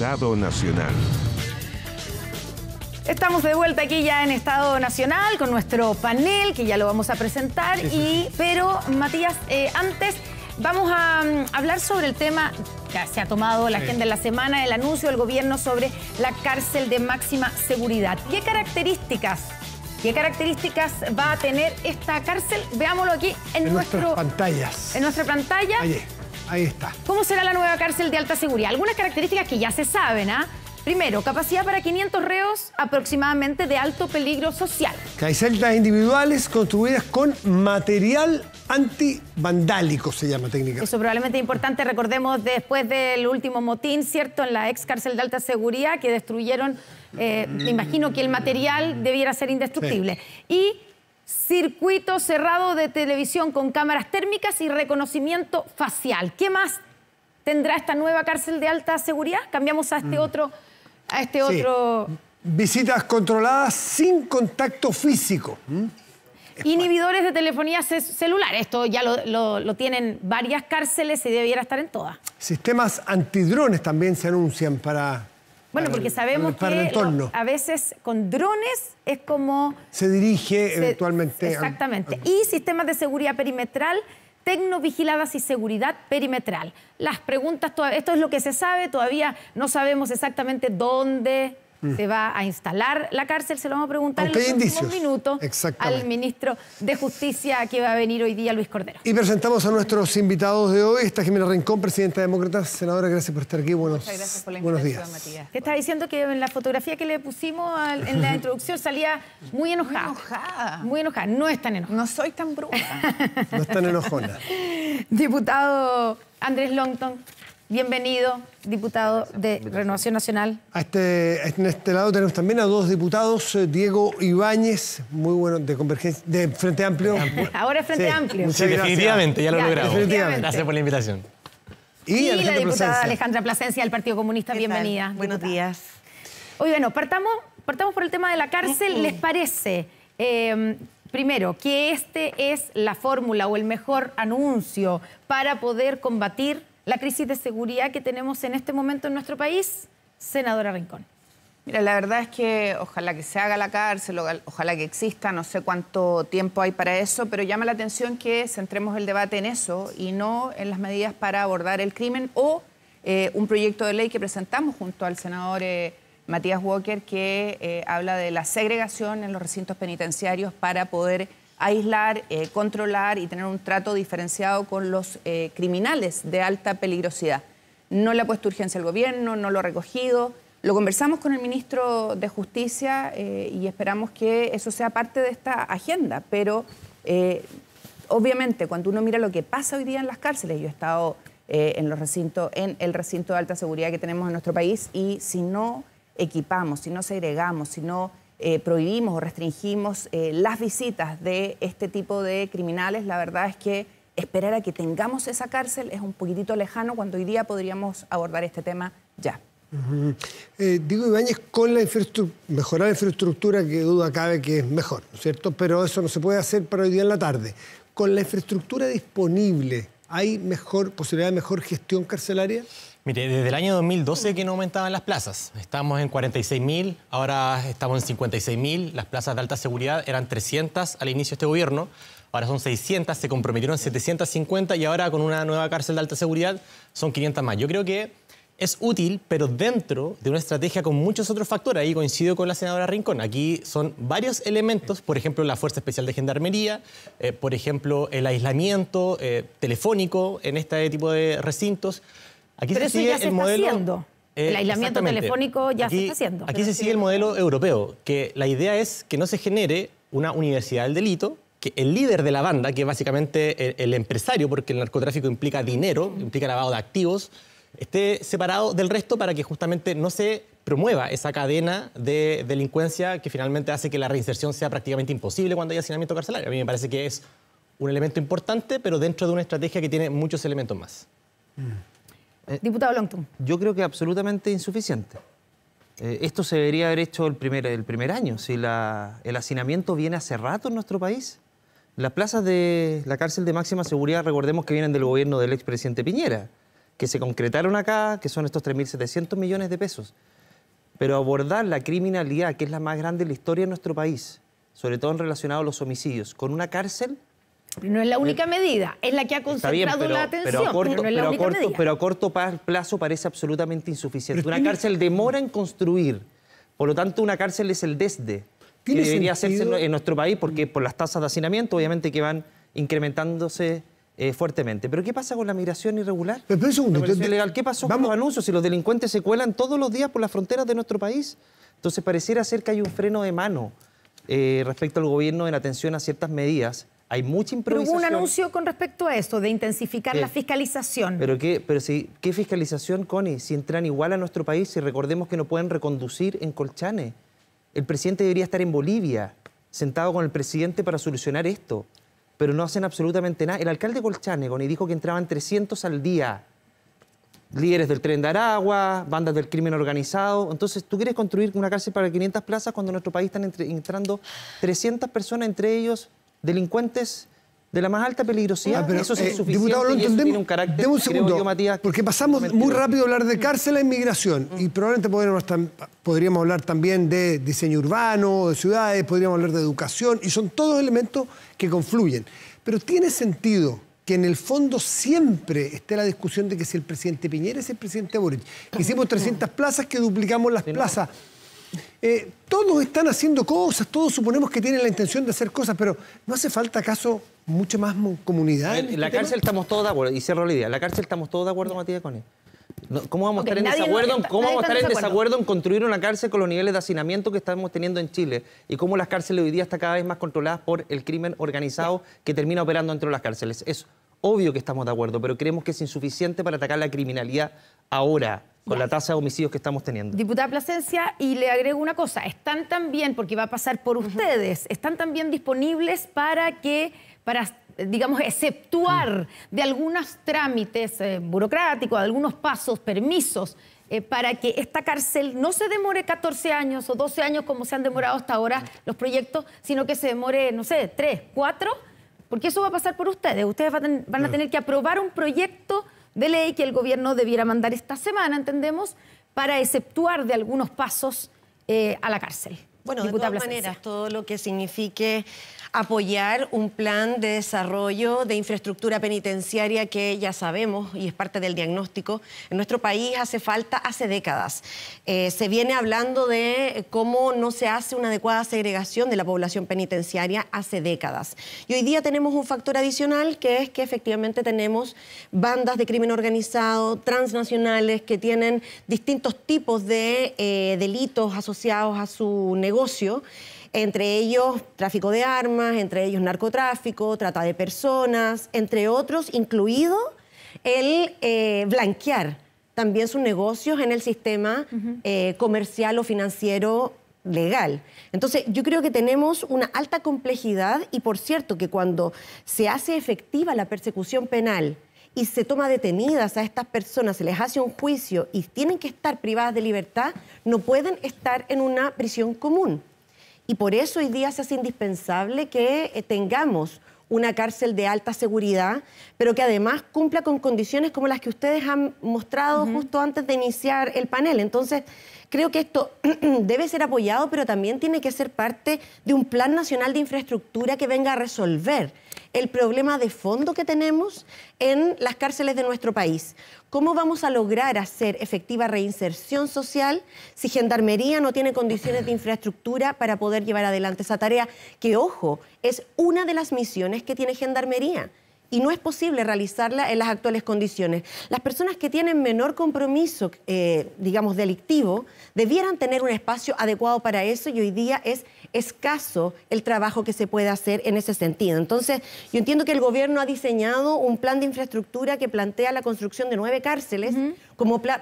Estado Nacional. Estamos de vuelta aquí ya en Estado Nacional con nuestro panel que ya lo vamos a presentar. Y, pero, Matías, eh, antes vamos a mm, hablar sobre el tema que se ha tomado la agenda de la semana, el anuncio del gobierno sobre la cárcel de máxima seguridad. ¿Qué características? ¿Qué características va a tener esta cárcel? Veámoslo aquí en, nuestro, nuestras pantallas. En nuestra pantalla. Ahí está. ¿Cómo será la nueva cárcel de alta seguridad? Algunas características que ya se saben, ¿ah? Primero, capacidad para 500 reos aproximadamente de alto peligro social. Hay individuales construidas con material antivandálico, se llama técnica. Eso probablemente es importante. Recordemos después del último motín, ¿cierto? En la ex cárcel de alta seguridad que destruyeron, eh, me imagino que el material debiera ser indestructible. Y circuito cerrado de televisión con cámaras térmicas y reconocimiento facial. ¿Qué más tendrá esta nueva cárcel de alta seguridad? Cambiamos a este mm. otro... A este Visitas controladas sin contacto físico. ¿Mm? Inhibidores de telefonía celular. Esto ya lo, tienen varias cárceles y debiera estar en todas. Sistemas antidrones también se anuncian para bueno, porque sabemos que a veces con drones es como... Se dirige eventualmente. Exactamente. Y sistemas de seguridad perimetral, tecnovigiladas y seguridad perimetral. Las preguntas, esto es lo que se sabe, todavía no sabemos exactamente dónde, se va a instalar la cárcel, se lo vamos a preguntar en los últimos minutos al ministro de Justicia que va a venir hoy día, Luis Cordero. Y presentamos a nuestros invitados de hoy. Está Jimena Rincón, presidenta demócrata. Senadora, gracias por estar aquí. Buenos, Muchas gracias por la buenos días. Matías. Te estaba diciendo que en la fotografía que le pusimos en la introducción salía muy enojada. Muy enojada. Muy enojada. No es tan enojada. No soy tan bruta. no es tan enojona. Diputado Andrés Longton, Bienvenido, diputado de Renovación Nacional. Este, en este lado tenemos también a dos diputados, eh, Diego Ibáñez, muy bueno, de Convergencia, de Frente Amplio. Ahora es Frente Amplio. Sí, definitivamente, ya lo logramos. Gracias por la invitación. Y, la diputada Alejandra Plasencia del Partido Comunista, bienvenida. Buenos días. Hoy, bueno, partamos, partamos por el tema de la cárcel, mm. ¿les parece? Em, primero, que este es la fórmula o el mejor anuncio para poder combatir la crisis de seguridad que tenemos en este momento en nuestro país, senadora Rincón? Mira, la verdad es que ojalá que se haga la cárcel, ojalá que exista, no sé cuánto tiempo hay para eso, pero llama la atención que centremos el debate en eso y no en las medidas para abordar el crimen o eh, un proyecto de ley que presentamos junto al senador eh, Matías Walker que eh, habla de la segregación en los recintos penitenciarios para poder aislar, eh, controlar y tener un trato diferenciado con los eh, criminales de alta peligrosidad. No le ha puesto urgencia al gobierno, no lo ha recogido. Lo conversamos con el ministro de Justicia eh, y esperamos que eso sea parte de esta agenda, pero obviamente cuando uno mira lo que pasa hoy día en las cárceles, yo he estado en, los en el recinto de alta seguridad que tenemos en nuestro país y si no equipamos, si no segregamos, si no eh, prohibimos o restringimos eh, las visitas de este tipo de criminales, la verdad es que esperar a que tengamos esa cárcel es un poquitito lejano cuando hoy día podríamos abordar este tema ya. Eh, digo Ibáñez, con la mejorar la infraestructura, que duda cabe que es mejor, ¿no es cierto? Pero eso no se puede hacer para hoy día en la tarde. Con la infraestructura disponible, ¿hay mejor posibilidad de mejor gestión carcelaria? Mire, desde el año 2012 que no aumentaban las plazas. Estamos en 46.000, ahora estamos en 56.000. Las plazas de alta seguridad eran 300 al inicio de este gobierno, ahora son 600, se comprometieron 750 y ahora con una nueva cárcel de alta seguridad son 500 más. Yo creo que es útil, pero dentro de una estrategia con muchos otros factores. Ahí coincido con la senadora Rincón. Aquí son varios elementos, por ejemplo, la Fuerza Especial de Gendarmería, eh, por ejemplo, el aislamiento eh, telefónico en este tipo de recintos. Aquí se sigue ya se el está Haciendo. Eh, el aislamiento telefónico ya se está haciendo. Aquí se sigue el modelo europeo, que la idea es que no se genere una universidad del delito, que el líder de la banda, que es básicamente el, empresario, porque el narcotráfico implica dinero, implica lavado de activos, esté separado del resto para que justamente no se promueva esa cadena de delincuencia que finalmente hace que la reinserción sea prácticamente imposible cuando hay hacinamiento carcelario. A mí me parece que es un elemento importante, pero dentro de una estrategia que tiene muchos elementos más. Mm. Eh, Diputado Longton. Yo creo que absolutamente insuficiente. Eh, esto se debería haber hecho el primer, año. Si el hacinamiento viene hace rato en nuestro país. Las plazas de la cárcel de máxima seguridad, recordemos que vienen del gobierno del expresidente Piñera, que se concretaron acá, que son estos 3.700 millones de pesos. Pero abordar la criminalidad, que es la más grande en la historia de nuestro país, sobre todo en relacionado a los homicidios, con una cárcel no es la eh, única medida, es la que ha concentrado la atención. Pero a, corto, a corto, pero a corto plazo parece absolutamente insuficiente. Una cárcel demora en construir, por lo tanto una cárcel es el desde que debería hacerse en nuestro país porque por las tasas de hacinamiento obviamente que van incrementándose eh, fuertemente. Pero ¿qué pasa con la migración irregular? ¿Qué pasó con los anuncios? Si los delincuentes se cuelan todos los días por las fronteras de nuestro país, entonces pareciera ser que hay un freno de mano eh, respecto al gobierno en atención a ciertas medidas hay mucha improvisación. hubo un anuncio con respecto a esto, de intensificar la eh, fiscalización. ¿Pero qué, pero si, qué fiscalización, Connie? Si entran igual a nuestro país, si recordemos que no pueden reconducir en Colchane. El presidente debería estar en Bolivia, sentado con el presidente para solucionar esto. Pero no hacen absolutamente nada. El alcalde Colchane, Connie, dijo que entraban 300 al día. Líderes del tren de Aragua, bandas del crimen organizado. Entonces, ¿tú quieres construir una cárcel para 500 plazas cuando en nuestro país están entrando 300 personas, entre ellos delincuentes de la más alta peligrosidad. eso es un carácter, un porque pasamos muy rápido a hablar de cárcel e inmigración y mm. probablemente podríamos, podríamos hablar también de diseño urbano, de ciudades, podríamos hablar de educación y son todos elementos que confluyen. Pero tiene sentido que en el fondo siempre esté la discusión de que si el presidente Piñera es el presidente Boric. Hicimos 300 plazas que duplicamos las plazas. Eh, todos están haciendo cosas, todos suponemos que tienen la intención de hacer cosas, pero ¿no hace falta acaso mucha más comunidad? En, este la cárcel estamos todos de acuerdo, y cierro la idea, en la cárcel estamos todos de acuerdo, Matías, con él. ¿Cómo vamos a estar en desacuerdo, en en construir una cárcel con los niveles de hacinamiento que estamos teniendo en Chile y cómo las cárceles hoy día están cada vez más controladas por el crimen organizado que termina operando dentro de las cárceles? Eso Obvio que estamos de acuerdo, pero creemos que es insuficiente para atacar la criminalidad ahora, con la tasa de homicidios que estamos teniendo. Diputada Plasencia, y le agrego una cosa, están también, porque va a pasar por ustedes, están también disponibles para que, para, digamos, exceptuar mm. de algunos trámites eh, burocráticos, de algunos pasos, permisos, eh, para que esta cárcel no se demore 14 años o 12 años como se han demorado hasta ahora mm. los proyectos, sino que se demore, no sé, 3, 4 porque eso va a pasar por ustedes. Ustedes van a tener, que aprobar un proyecto de ley que el gobierno debiera mandar esta semana, entendemos, para exceptuar de algunos pasos eh, a la cárcel. Bueno, de todas maneras, todo lo que signifique apoyar un plan de desarrollo de infraestructura penitenciaria que ya sabemos y es parte del diagnóstico. En nuestro país hace falta hace décadas. Eh, se viene hablando de cómo no se hace una adecuada segregación de la población penitenciaria hace décadas. Y hoy día tenemos un factor adicional que es que efectivamente tenemos bandas de crimen organizado, transnacionales, que tienen distintos tipos de eh, delitos asociados a su negocio entre ellos tráfico de armas, entre ellos narcotráfico, trata de personas, entre otros, incluido el eh, blanquear también sus negocios en el sistema eh, comercial o financiero legal. Entonces, yo creo que tenemos una alta complejidad y, por cierto, que cuando se hace efectiva la persecución penal, y se toma detenidas a estas personas, se les hace un juicio y tienen que estar privadas de libertad, no pueden estar en una prisión común. Y por eso hoy día se hace indispensable que eh, tengamos una cárcel de alta seguridad, pero que además cumpla con condiciones como las que ustedes han mostrado justo antes de iniciar el panel. Entonces, creo que esto debe ser apoyado, pero también tiene que ser parte de un plan nacional de infraestructura que venga a resolver el problema de fondo que tenemos en las cárceles de nuestro país. ¿Cómo vamos a lograr hacer efectiva reinserción social si Gendarmería no tiene condiciones de infraestructura para poder llevar adelante esa tarea? Que, ojo, es una de las misiones que tiene Gendarmería y no es posible realizarla en las actuales condiciones. Las personas que tienen menor compromiso, eh, digamos, delictivo, debieran tener un espacio adecuado para eso y hoy día es escaso el trabajo que se puede hacer en ese sentido. Entonces, yo entiendo que el gobierno ha diseñado un plan de infraestructura que plantea la construcción de nueve cárceles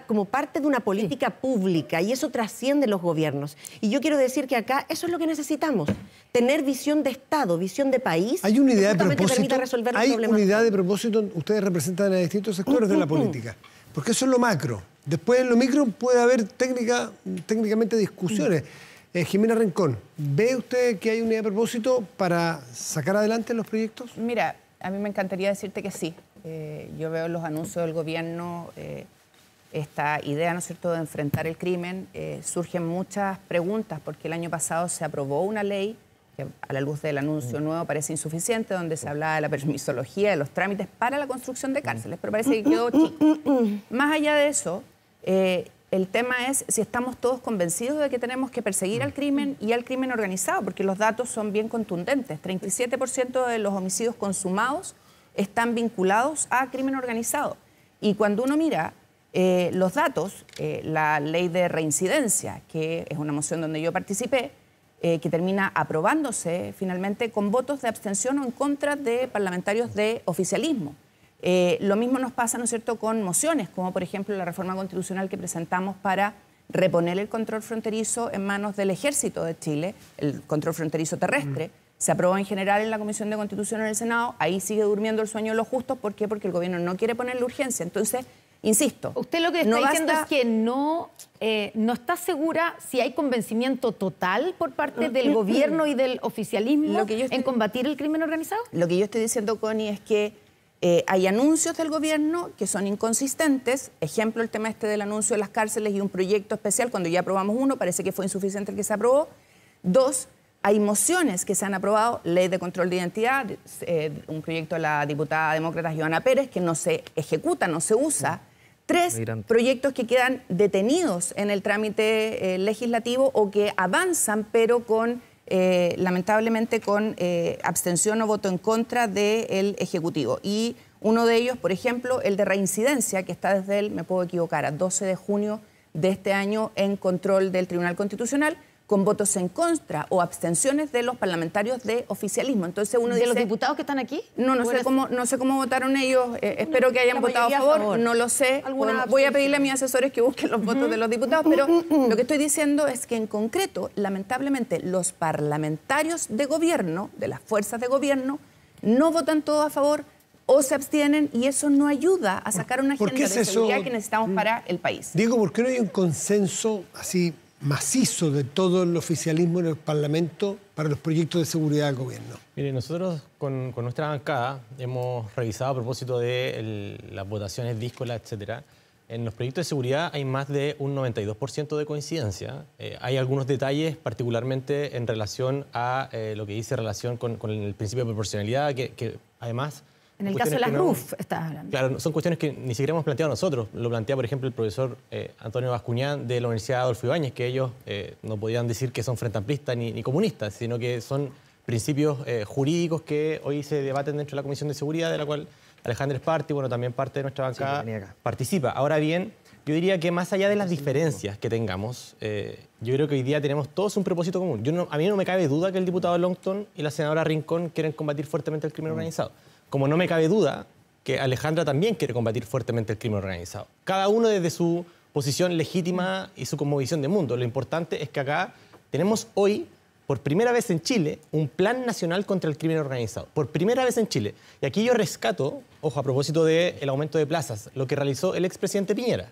como, parte de una política pública y eso trasciende los gobiernos. Y yo quiero decir que acá eso es lo que necesitamos, tener visión de Estado, visión de país. Hay una idea de propósito. Resolver hay una idea de propósito, ustedes representan a distintos sectores de la política, porque eso es lo macro. Después en lo micro puede haber técnicamente discusiones. Eh, Jimena Rincón, ¿ve usted que hay unidad de propósito para sacar adelante los proyectos? Mira, a mí me encantaría decirte que sí. Eh, yo veo los anuncios del gobierno eh, esta idea, ¿no es cierto?, de enfrentar el crimen, eh, surgen muchas preguntas, porque el año pasado se aprobó una ley que a la luz del anuncio mm. nuevo parece insuficiente, donde se hablaba de la permisología, de los trámites para la construcción de mm. cárceles, pero parece que quedó mm, chico. Más allá de eso, eh, el tema es si estamos todos convencidos de que tenemos que perseguir al crimen y al crimen organizado, porque los datos son bien contundentes. 37% de los homicidios consumados están vinculados a crimen organizado. Y cuando uno mira eh, los datos, eh, la ley de reincidencia, que es una moción donde yo participé, eh, que termina aprobándose finalmente con votos de abstención o en contra de parlamentarios de oficialismo. lo mismo nos pasa, ¿no es cierto?, con mociones, como por ejemplo la reforma constitucional que presentamos para reponer el control fronterizo en manos del ejército de Chile, el control fronterizo terrestre. Mm. Se aprobó en general en la Comisión de Constitución en el Senado, ahí sigue durmiendo el sueño de los justos, ¿por qué? Porque el gobierno no quiere ponerle urgencia. Entonces, Insisto. Usted lo que está diciendo es que no, eh, no está segura si hay convencimiento total por parte mm, del mm, mm, gobierno y del oficialismo en combatir el crimen organizado. Lo que yo estoy diciendo, Connie, es que eh, hay anuncios del gobierno que son inconsistentes. Ejemplo, el tema este del anuncio de las cárceles y un proyecto especial, cuando ya aprobamos uno, parece que fue insuficiente el que se aprobó. Dos, hay mociones que se han aprobado, ley de control de identidad, eh, un proyecto de la diputada demócrata Joana Pérez que no se ejecuta, no se usa. Mm. Tres proyectos que quedan detenidos en el trámite eh, legislativo o que avanzan, pero con, eh, lamentablemente, con abstención o voto en contra del Ejecutivo. Y uno de ellos, por ejemplo, el de reincidencia, que está desde el, me puedo equivocar, a 12 de junio de este año en control del Tribunal Constitucional con votos en contra o abstenciones de los parlamentarios de oficialismo. Entonces uno ¿De los diputados que están aquí? No, no sé, cómo, no sé cómo votaron ellos. Eh, espero que hayan votado a favor. No lo sé. voy a pedirle a mis asesores que busquen los votos de los diputados, pero mm, mm, mm, lo que estoy diciendo es que en concreto, lamentablemente, los parlamentarios de gobierno, de las fuerzas de gobierno, no votan todos a favor o se abstienen y eso no ayuda a sacar una agenda de seguridad que necesitamos para el país. Diego, ¿por qué no hay un consenso así macizo de todo el oficialismo en el Parlamento para los proyectos de seguridad del gobierno? Mire, nosotros con, con nuestra bancada hemos revisado a propósito de las votaciones díscolas, etcétera. En los proyectos de seguridad hay más de un 92% de coincidencia. Eh, hay algunos detalles, particularmente en relación a eh, lo que dice relación con, el principio de proporcionalidad, que, que además en el caso de las RUF estás hablando. Claro, son cuestiones que ni siquiera hemos planteado nosotros. Lo plantea, por ejemplo, el profesor eh, Antonio Bascuñán de la Universidad Adolfo Ibáñez, que ellos eh, no podían decir que son frente ni, comunistas, sino que son principios eh, jurídicos que hoy se debaten dentro de la Comisión de Seguridad, de la cual Alejandro es parte y bueno, también parte de nuestra pues, banca participa. Ahora bien, yo diría que más allá de las diferencias que tengamos, yo creo que hoy día tenemos todos un propósito común. Yo a mí no me cabe duda que el diputado Longton y la senadora Rincón quieren combatir fuertemente el crimen mm. organizado como no me cabe duda que Alejandra también quiere combatir fuertemente el crimen organizado. Cada uno desde su posición legítima y su visión de mundo. Lo importante es que acá tenemos hoy, por primera vez en Chile, un plan nacional contra el crimen organizado. Por primera vez en Chile. Y aquí yo rescato, ojo, a propósito del aumento de plazas, lo que realizó el expresidente Piñera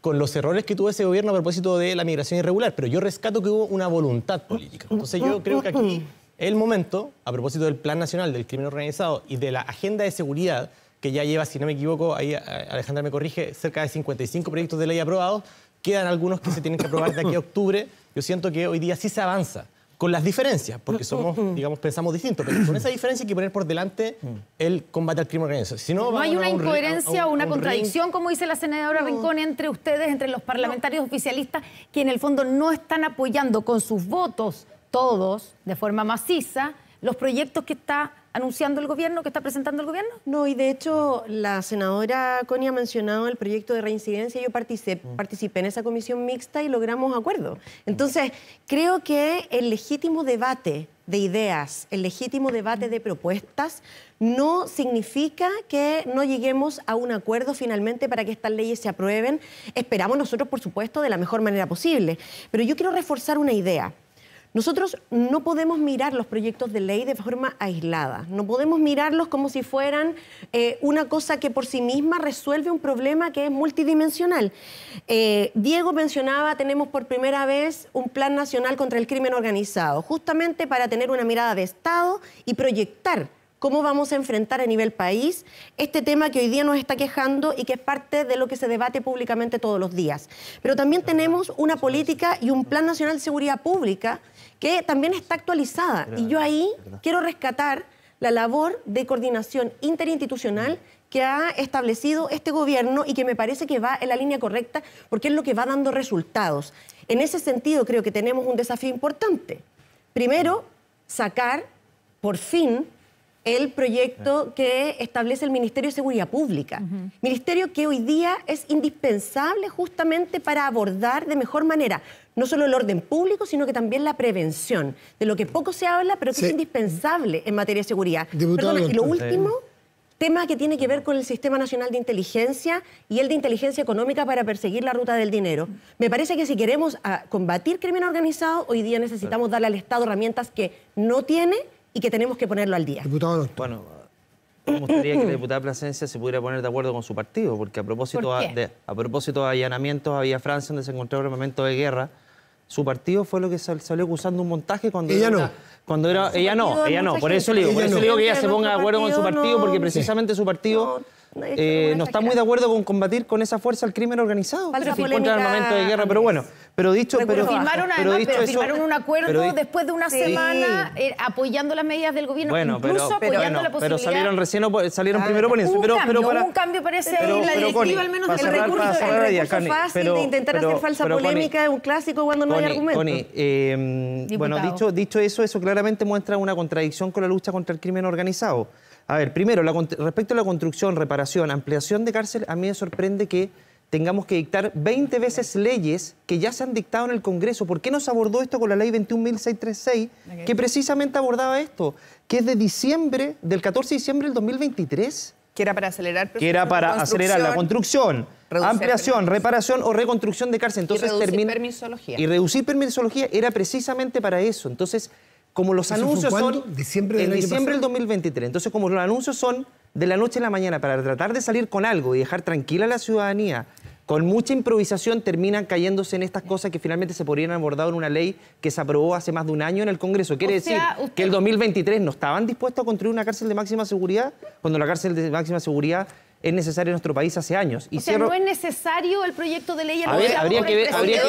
con los errores que tuvo ese gobierno a propósito de la migración irregular, pero yo rescato que hubo una voluntad política. Entonces yo creo que aquí el momento, a propósito del Plan Nacional del Crimen Organizado y de la Agenda de Seguridad, que ya lleva, si no me equivoco, ahí eh, Alejandra me corrige, cerca de 55 proyectos de ley aprobados, quedan algunos que se tienen que aprobar de aquí a octubre. Yo siento que hoy día sí se avanza, con las diferencias, porque somos, digamos, pensamos distintos, pero con esa diferencia hay que poner por delante mm. el combate al crimen organizado. Si no, hay una incoherencia o una contradicción, como dice la senadora Rincón, entre ustedes, entre los parlamentarios oficialistas, que en el fondo no están apoyando con sus votos todos, de forma maciza, los proyectos que está anunciando el gobierno, que está presentando el gobierno? No, y de hecho la senadora Connie ha mencionado el proyecto de reincidencia, yo participé, mm. participé en esa comisión mixta y logramos acuerdo. Entonces, creo que el legítimo debate de ideas, el legítimo debate de propuestas, no significa que no lleguemos a un acuerdo finalmente para que estas leyes se aprueben. Esperamos nosotros, por supuesto, de la mejor manera posible. Pero yo quiero reforzar una idea. Nosotros no podemos mirar los proyectos de ley de forma aislada, no podemos mirarlos como si fueran eh, una cosa que por sí misma resuelve un problema que es multidimensional. Eh, Diego mencionaba, tenemos por primera vez un plan nacional contra el crimen organizado, justamente para tener una mirada de Estado y proyectar cómo vamos a enfrentar a nivel país este tema que hoy día nos está quejando y que es parte de lo que se debate públicamente todos los días. Pero también tenemos una política y un Plan Nacional de Seguridad Pública que también está actualizada. Y yo ahí quiero rescatar la labor de coordinación interinstitucional que ha establecido este gobierno y que me parece que va en la línea correcta porque es lo que va dando resultados. En ese sentido creo que tenemos un desafío importante. Primero, sacar por fin el proyecto que establece el Ministerio de Seguridad Pública. Ministerio que hoy día es indispensable justamente para abordar de mejor manera no solo el orden público, sino que también la prevención, de lo que poco se habla, pero que es indispensable en materia de seguridad. y lo último, tema que tiene que ver con el Sistema Nacional de Inteligencia y el de Inteligencia Económica para perseguir la ruta del dinero. Me parece que si queremos ah, combatir crimen organizado, hoy día necesitamos darle al Estado herramientas que no tiene y que tenemos que ponerlo al día. Diputado doctor. Bueno, me gustaría que la diputada Plasencia se pudiera poner de acuerdo con su partido, porque a propósito, de, a propósito allanamientos había Francia, donde se encontraba armamento de guerra, su partido fue lo que salió acusando un montaje cuando ella no cuando era ella no ella no por eso por eso le digo que ella se ponga de acuerdo con su partido porque precisamente su partido eh, no está muy de acuerdo con combatir con esa fuerza el crimen organizado. Falsa armamento de guerra, pero bueno, pero dicho, pero, firmaron, además, dicho pero firmaron un acuerdo después de una semana eh, apoyando las medidas del gobierno, incluso apoyando la posibilidad. Pero salieron recién, salieron primero poniendo... Pero, Pero, para, un cambio parece en la directiva, al menos el recurso, el recurso fácil de intentar hacer falsa polémica es un clásico cuando no hay argumentos. Eh, bueno, dicho, dicho eso, eso claramente muestra una contradicción con la lucha contra el crimen organizado. A ver, primero, respecto a la construcción, reparación, ampliación de cárcel, a mí me sorprende que tengamos que dictar 20 veces leyes que ya se han dictado en el Congreso. ¿Por qué nos abordó esto con la ley 21.636, que precisamente abordaba esto, que es de diciembre, del 14 de diciembre del 2023? Que era para acelerar... Que era para acelerar la construcción, ampliación, reparación o reconstrucción de cárcel. Entonces, reducir permisología. Y reducir permisología era precisamente para eso. Entonces como los anuncios son en diciembre del 2023. Entonces, como los anuncios son de la noche a la mañana para tratar de salir con algo y dejar tranquila a la ciudadanía, con mucha improvisación terminan cayéndose en estas cosas que finalmente se podrían abordar en una ley que se aprobó hace más de un año en el Congreso. Quiere decir que el 2023 no estaban dispuestos a construir una cárcel de máxima seguridad cuando la cárcel de máxima seguridad es necesario en nuestro país hace años. Y o sea, no es necesario el proyecto de ley habría, habría que ver, habría,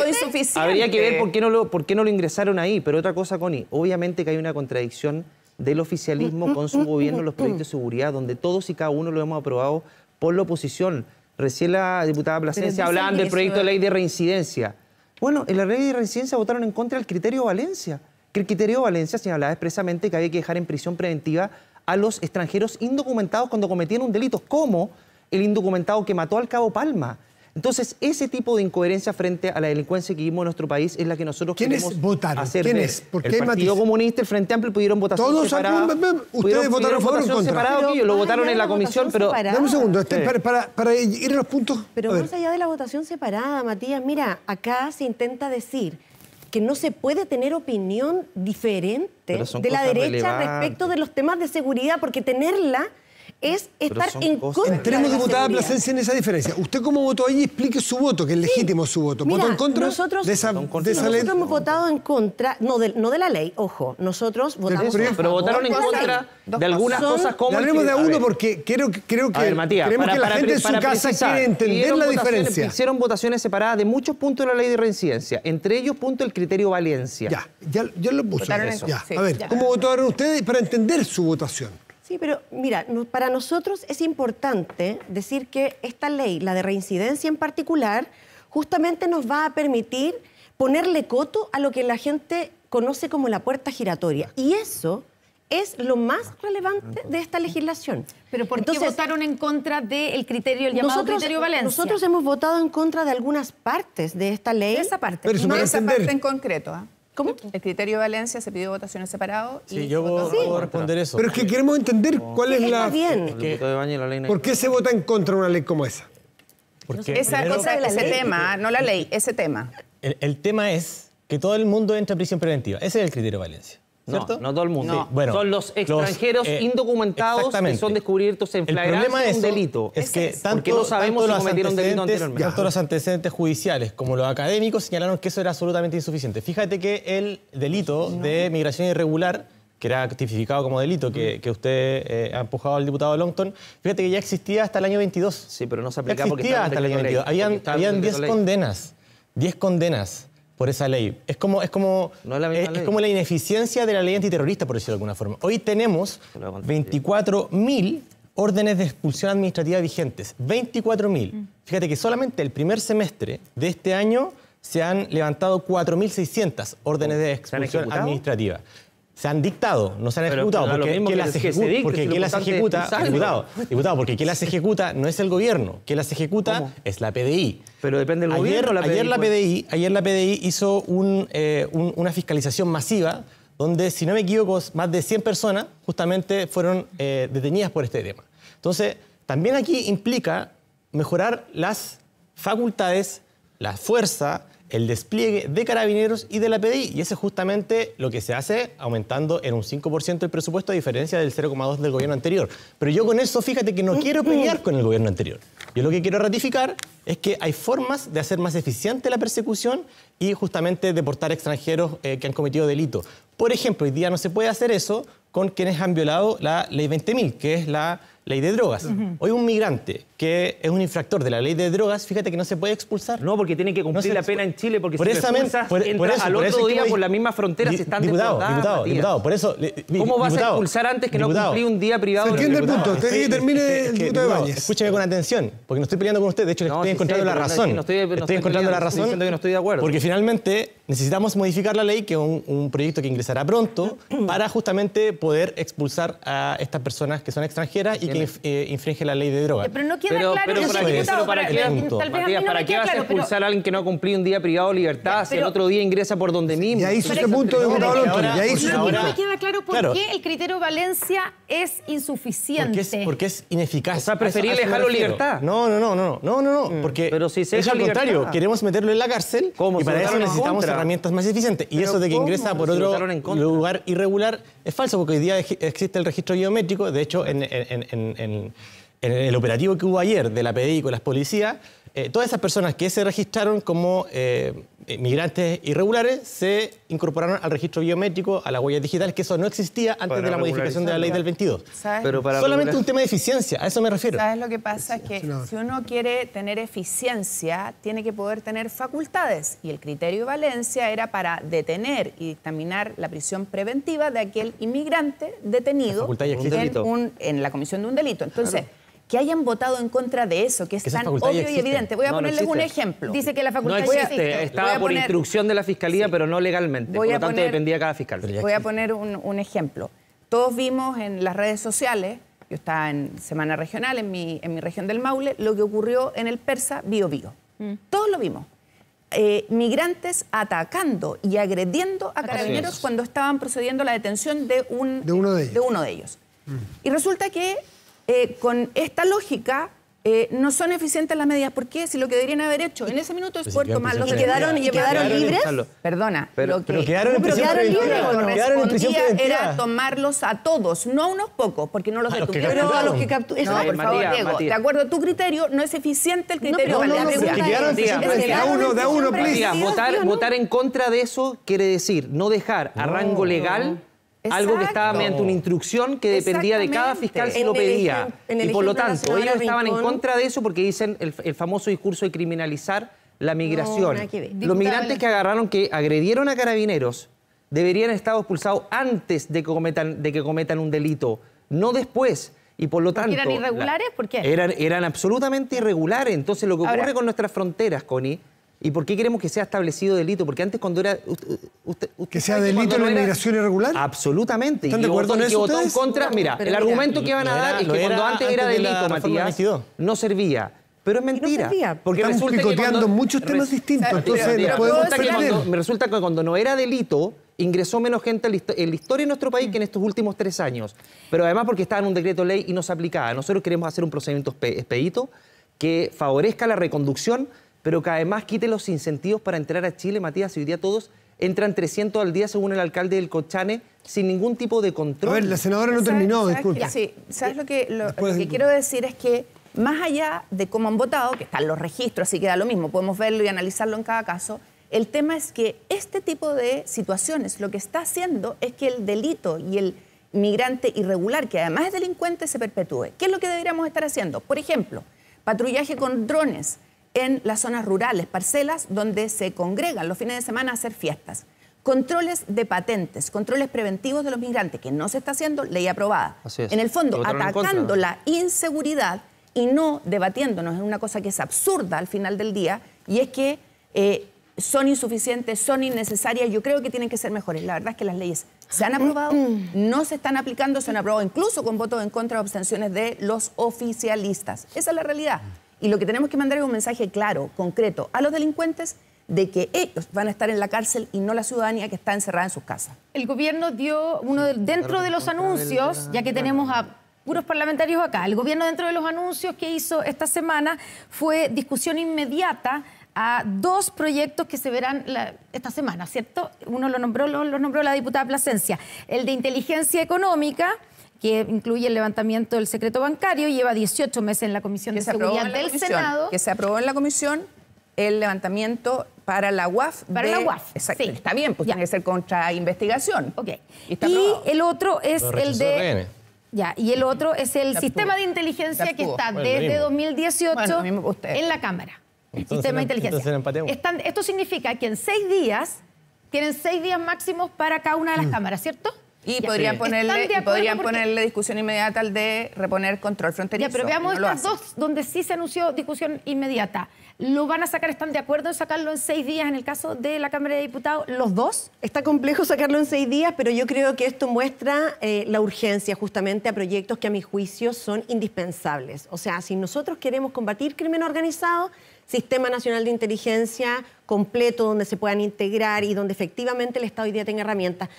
que, ver por qué, no lo, por qué no lo ingresaron ahí. Pero otra cosa, Connie, obviamente que hay una contradicción del oficialismo con su gobierno en los proyectos de seguridad, donde todos y cada uno lo hemos aprobado por la oposición. Recién la diputada Plasencia hablaba del proyecto de ley de reincidencia. Bueno, en la ley de reincidencia votaron en contra del criterio Valencia. Que el criterio Valencia señalaba expresamente que había que dejar en prisión preventiva a los extranjeros indocumentados cuando cometían un delito, como el indocumentado que mató al cabo Palma. Entonces, ese tipo de incoherencia frente a la delincuencia que vimos en nuestro país es la que nosotros queremos votar hacer. ¿Quiénes votaron? El Partido Comunista, el Frente Amplio, pudieron votación ¿Todos ustedes votaron favor en contra. Separado, lo votaron en la comisión, pero... Dame un segundo, este, para, ir a los puntos... Pero más allá de la votación separada, Matías, mira, acá se intenta decir que no se puede tener opinión diferente de la derecha respecto de los temas de seguridad, porque tenerla es estar en contra. Entremos, diputada Placencia en esa diferencia. Usted cómo votó ahí, explique su voto, que es legítimo su voto. ¿Votó en contra nosotros, de esa, de ley? Nosotros hemos votado en contra, no de, no de la ley, ojo, nosotros votamos... Pero, votaron en contra de algunas cosas como... Hablemos de uno porque creo, creo que, para, que la gente en su casa quiere entender la diferencia. Hicieron votaciones separadas de muchos puntos de la ley de reincidencia, entre ellos punto el criterio valencia. Ya, ya, lo puse. Ya. a ver, ¿cómo votaron ustedes para entender su votación? Sí, pero mira, para nosotros es importante decir que esta ley, la de reincidencia en particular, justamente nos va a permitir ponerle coto a lo que la gente conoce como la puerta giratoria. Y eso es lo más relevante de esta legislación. Pero ¿por qué votaron en contra del criterio, el llamado criterio Valencia? Nosotros hemos votado en contra de algunas partes de esta ley. De esa parte, Pero no de esa parte en concreto. ¿ah? El criterio de Valencia se pidió votaciones separadas. Sí, yo puedo, responder eso. Pero es que queremos entender cuál es la... Bien. ¿Por qué se vota en contra de una ley como esa? Porque esa cosa, ese tema, no la ley, ese tema. El, tema es que todo el mundo entra a prisión preventiva. Ese es el criterio de Valencia. No, no todo el mundo. son los extranjeros eh, indocumentados que son descubiertos en flagrancia un delito. Es que tanto, Porque sabemos cometieron delito anteriormente. los antecedentes judiciales como los académicos señalaron que eso era absolutamente insuficiente. Fíjate que el delito de migración irregular que era tipificado como delito, que, usted eh, ha empujado al diputado Longton, fíjate que ya existía hasta el año 22. Sí, pero no se aplicaba porque existía hasta el año 22. habían, 10 condenas, 10 condenas por esa ley. Es como, es como, es, la eh, como la ineficiencia de la ley antiterrorista, por decirlo de alguna forma. Hoy tenemos 24.000 órdenes de expulsión administrativa vigentes. 24.000. Mm. Fíjate que solamente el primer semestre de este año se han levantado 4.600 órdenes de expulsión administrativa se han dictado, no se han ejecutado. porque quien las, ejecu porque ejecuta, diputado, porque quien las ejecuta no es el gobierno, quien las ejecuta es la PDI. Pero depende del gobierno. ayer, la PDI, ayer la PDI hizo eh, una fiscalización masiva donde, si no me equivoco, más de 100 personas justamente fueron eh, detenidas por este tema. Entonces, también aquí implica mejorar las facultades, la fuerza, el despliegue de carabineros y de la PDI. Y eso es justamente lo que se hace aumentando en un 5% el presupuesto a diferencia del 0,2% del gobierno anterior. Pero yo con eso fíjate que no mm, quiero mm. pelear con el gobierno anterior. Yo lo que quiero ratificar es que hay formas de hacer más eficiente la persecución y justamente deportar extranjeros eh, que han cometido delito. Por ejemplo, hoy día no se puede hacer eso con quienes han violado la ley 20.000, que es la ley de drogas. Hoy un migrante que es un infractor de la ley de drogas, fíjate que no se puede expulsar. No, porque tiene que cumplir la pena en Chile, porque si esa expulsas, e- al otro día por la misma frontera, se están diputado, diputado, diputado, por eso... ¿Cómo vas a expulsar antes que no cumplir un día privado? Se entiende el punto, usted termine el diputado de Valles. Escúcheme con atención, porque no estoy peleando con usted, de hecho estoy encontrando la razón. estoy, encontrando la razón. que no estoy de acuerdo. Porque finalmente necesitamos modificar la ley, que es un, proyecto que ingresará pronto, para justamente poder expulsar a estas personas que son extranjeras y que eh, infringen la ley de drogas. Eh, pero pero, para, qué, para, vas a expulsar a alguien que no ha cumplido un día privado libertad si el otro día ingresa por donde mismo? Y ahí ese punto de un Ya no, me queda claro por qué el criterio Valencia es insuficiente. Porque es, ineficaz. O sea, preferir dejarlo libertad. No, no, no, no, no, no, no. Mm. Porque pero si es al contrario. Queremos meterlo en la cárcel y para eso necesitamos herramientas más eficientes. Y eso de que ingresa por otro lugar irregular es falso porque hoy día existe el registro biométrico. De hecho, en en el operativo que hubo ayer de la PDI con las policías, eh, todas esas personas que se registraron como inmigrantes eh, migrantes irregulares se incorporaron al registro biométrico, a la huella digital, que eso no existía antes de la modificación de la ley del 22. ¿Sabes? Pero Solamente un tema de eficiencia, a eso me refiero. ¿Sabes lo que pasa? Es que si uno quiere tener eficiencia, tiene que poder tener facultades. Y el criterio de Valencia era para detener y dictaminar la prisión preventiva de aquel inmigrante detenido en, la comisión de un delito. Entonces que hayan votado en contra de eso, que es tan obvio y evidente. Voy a ponerles un ejemplo. Dice que la facultad Estaba por instrucción de la fiscalía, pero no legalmente. por lo tanto, dependía de cada fiscal. Voy a poner un, ejemplo. Todos vimos en las redes sociales, yo estaba en Semana Regional, en mi, región del Maule, lo que ocurrió en el Persa Bio Bio. Mm. Todos lo vimos. Eh, migrantes atacando y agrediendo a carabineros cuando estaban procediendo a la detención de, un, de, uno, de ellos. Mm. Y resulta que eh, con esta lógica, eh, no son eficientes las medidas. ¿Por qué? Si lo que deberían haber hecho en ese minuto es puerto poder los Que quedaron, y quedaron, libres? Perdona. Pero, lo que, quedaron, libres. Lo que era tomarlos a todos, no a unos pocos, porque no los detuvieron. a los que por favor, Diego. De acuerdo a tu criterio, no es eficiente el criterio. No, no, no, no quedaron Da uno, da uno, please. Votar en contra de eso quiere decir no dejar a rango legal algo que estaba mediante una instrucción que dependía de cada fiscal si lo pedía. y por lo tanto, ellos estaban en contra de eso porque dicen el, famoso discurso de criminalizar la migración. Los migrantes que agarraron, que agredieron a carabineros, deberían estar expulsados antes de que cometan, de que cometan un delito, no después. Y por lo tanto... ¿Eran irregulares? ¿Por qué? Eran, absolutamente irregulares. Entonces lo que ocurre con nuestras fronteras, Connie, ¿Y por qué queremos que sea establecido delito? Porque antes cuando era... que sea delito la inmigración irregular. Absolutamente. ¿Están de acuerdo en eso contra, mira, el argumento que van a dar es que cuando antes, era delito, Matías, no servía. Pero es mentira. porque Estamos picoteando muchos temas distintos. Entonces, podemos me resulta que cuando no era delito, ingresó menos gente en la historia de nuestro país mm. que en estos últimos tres años. Pero además porque estaba en un decreto ley y no se aplicaba. Nosotros queremos hacer un procedimiento expedito que favorezca la reconducción pero que además quite los incentivos para entrar a Chile, Matías, y hoy día todos entran 300 al día, según el alcalde del Cochane, sin ningún tipo de control. A ver, la senadora no terminó, disculpe. Sí, ¿sabes lo que, lo, que quiero decir? Es que más allá de cómo han votado, que están los registros, así que da lo mismo, podemos verlo y analizarlo en cada caso, el tema es que este tipo de situaciones lo que está haciendo es que el delito y el migrante irregular, que además es delincuente, se perpetúe. ¿Qué es lo que deberíamos estar haciendo? Por ejemplo, patrullaje con drones, en las zonas rurales, parcelas donde se congregan los fines de semana a hacer fiestas. Controles de patentes, controles preventivos de los migrantes, que no se está haciendo, ley aprobada. En el fondo, atacando la inseguridad y no debatiéndonos en una cosa que es absurda al final del día, y es que eh, son insuficientes, son innecesarias, yo creo que tienen que ser mejores. La verdad es que las leyes se han aprobado, no se están aplicando, se han aprobado incluso con votos en contra de abstenciones de los oficialistas. Esa es la realidad. Y lo que tenemos que mandar es un mensaje claro, concreto, a los delincuentes de que ellos van a estar en la cárcel y no la ciudadanía que está encerrada en sus casas. El gobierno dio uno dentro de los anuncios, ya que tenemos a puros parlamentarios acá, el gobierno dentro de los anuncios que hizo esta semana fue discusión inmediata a dos proyectos que se verán esta semana, ¿cierto? Uno lo nombró, lo nombró la diputada Plasencia, el de inteligencia económica que incluye el levantamiento del secreto bancario, lleva 18 meses en la Comisión de Seguridad del Senado. Que se aprobó en la Comisión el levantamiento para la UAF. Para la UAF. Exacto. Está bien, pues tiene que ser contra investigación. Ok. Y, el otro es el de. Ya, y el otro es el sistema de inteligencia que está desde 2018 en la Cámara. sistema de inteligencia. esto significa que en seis días, tienen seis días máximos para cada una de las mm. cámaras, ¿cierto? Y podrían ponerle, discusión inmediata al de reponer control fronterizo. pero veamos dos donde sí se anunció discusión inmediata. ¿Lo van a sacar? ¿Están de acuerdo en sacarlo en seis días en el caso de la Cámara de Diputados? ¿Los dos? Está complejo sacarlo en seis días, pero yo creo que esto muestra eh, la urgencia justamente a proyectos que a mi juicio son indispensables. O sea, si nosotros queremos combatir crimen organizado, sistema nacional de inteligencia completo donde se puedan integrar y donde efectivamente el Estado hoy día tenga herramientas.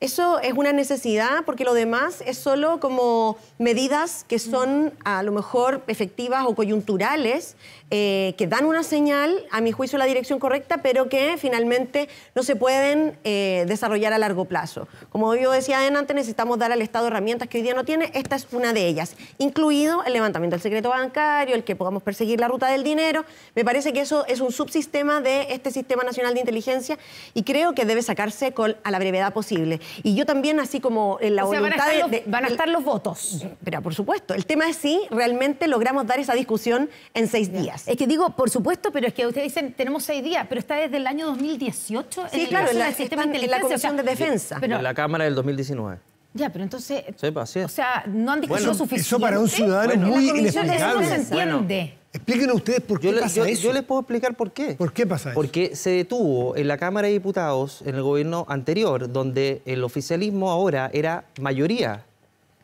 Eso es una necesidad porque lo demás es solo como medidas que son a lo mejor efectivas o coyunturales eh, que dan una señal, a mi juicio, la dirección correcta, pero que finalmente no se pueden eh, desarrollar a largo plazo. Como yo decía antes, necesitamos dar al Estado herramientas que hoy día no tiene. Esta es una de ellas, incluido el levantamiento del secreto bancario, el que podamos perseguir la ruta del dinero. Me parece que eso es un subsistema de este Sistema Nacional de Inteligencia y creo que debe sacarse con, a la brevedad posible. Y yo también, así como en la van Van a estar los votos. Pero por supuesto, el tema es si realmente logramos dar esa discusión en seis días. Es que digo, por supuesto, pero es que ustedes dicen, tenemos seis días, pero está desde el año 2018 sí, claro, la, el sistema de Comisión de Defensa. en la Cámara del 2019. Ya, pero entonces. Pues, o sea, no han discutido suficiente. Eso para un ciudadano es muy inexplicable. Eso no se entiende. Bueno, Explíquenos ustedes por qué yo, pasa eso. Yo les puedo explicar por qué. ¿Por qué pasa eso? Porque se detuvo en la Cámara de Diputados, en el gobierno anterior, donde el oficialismo ahora era mayoría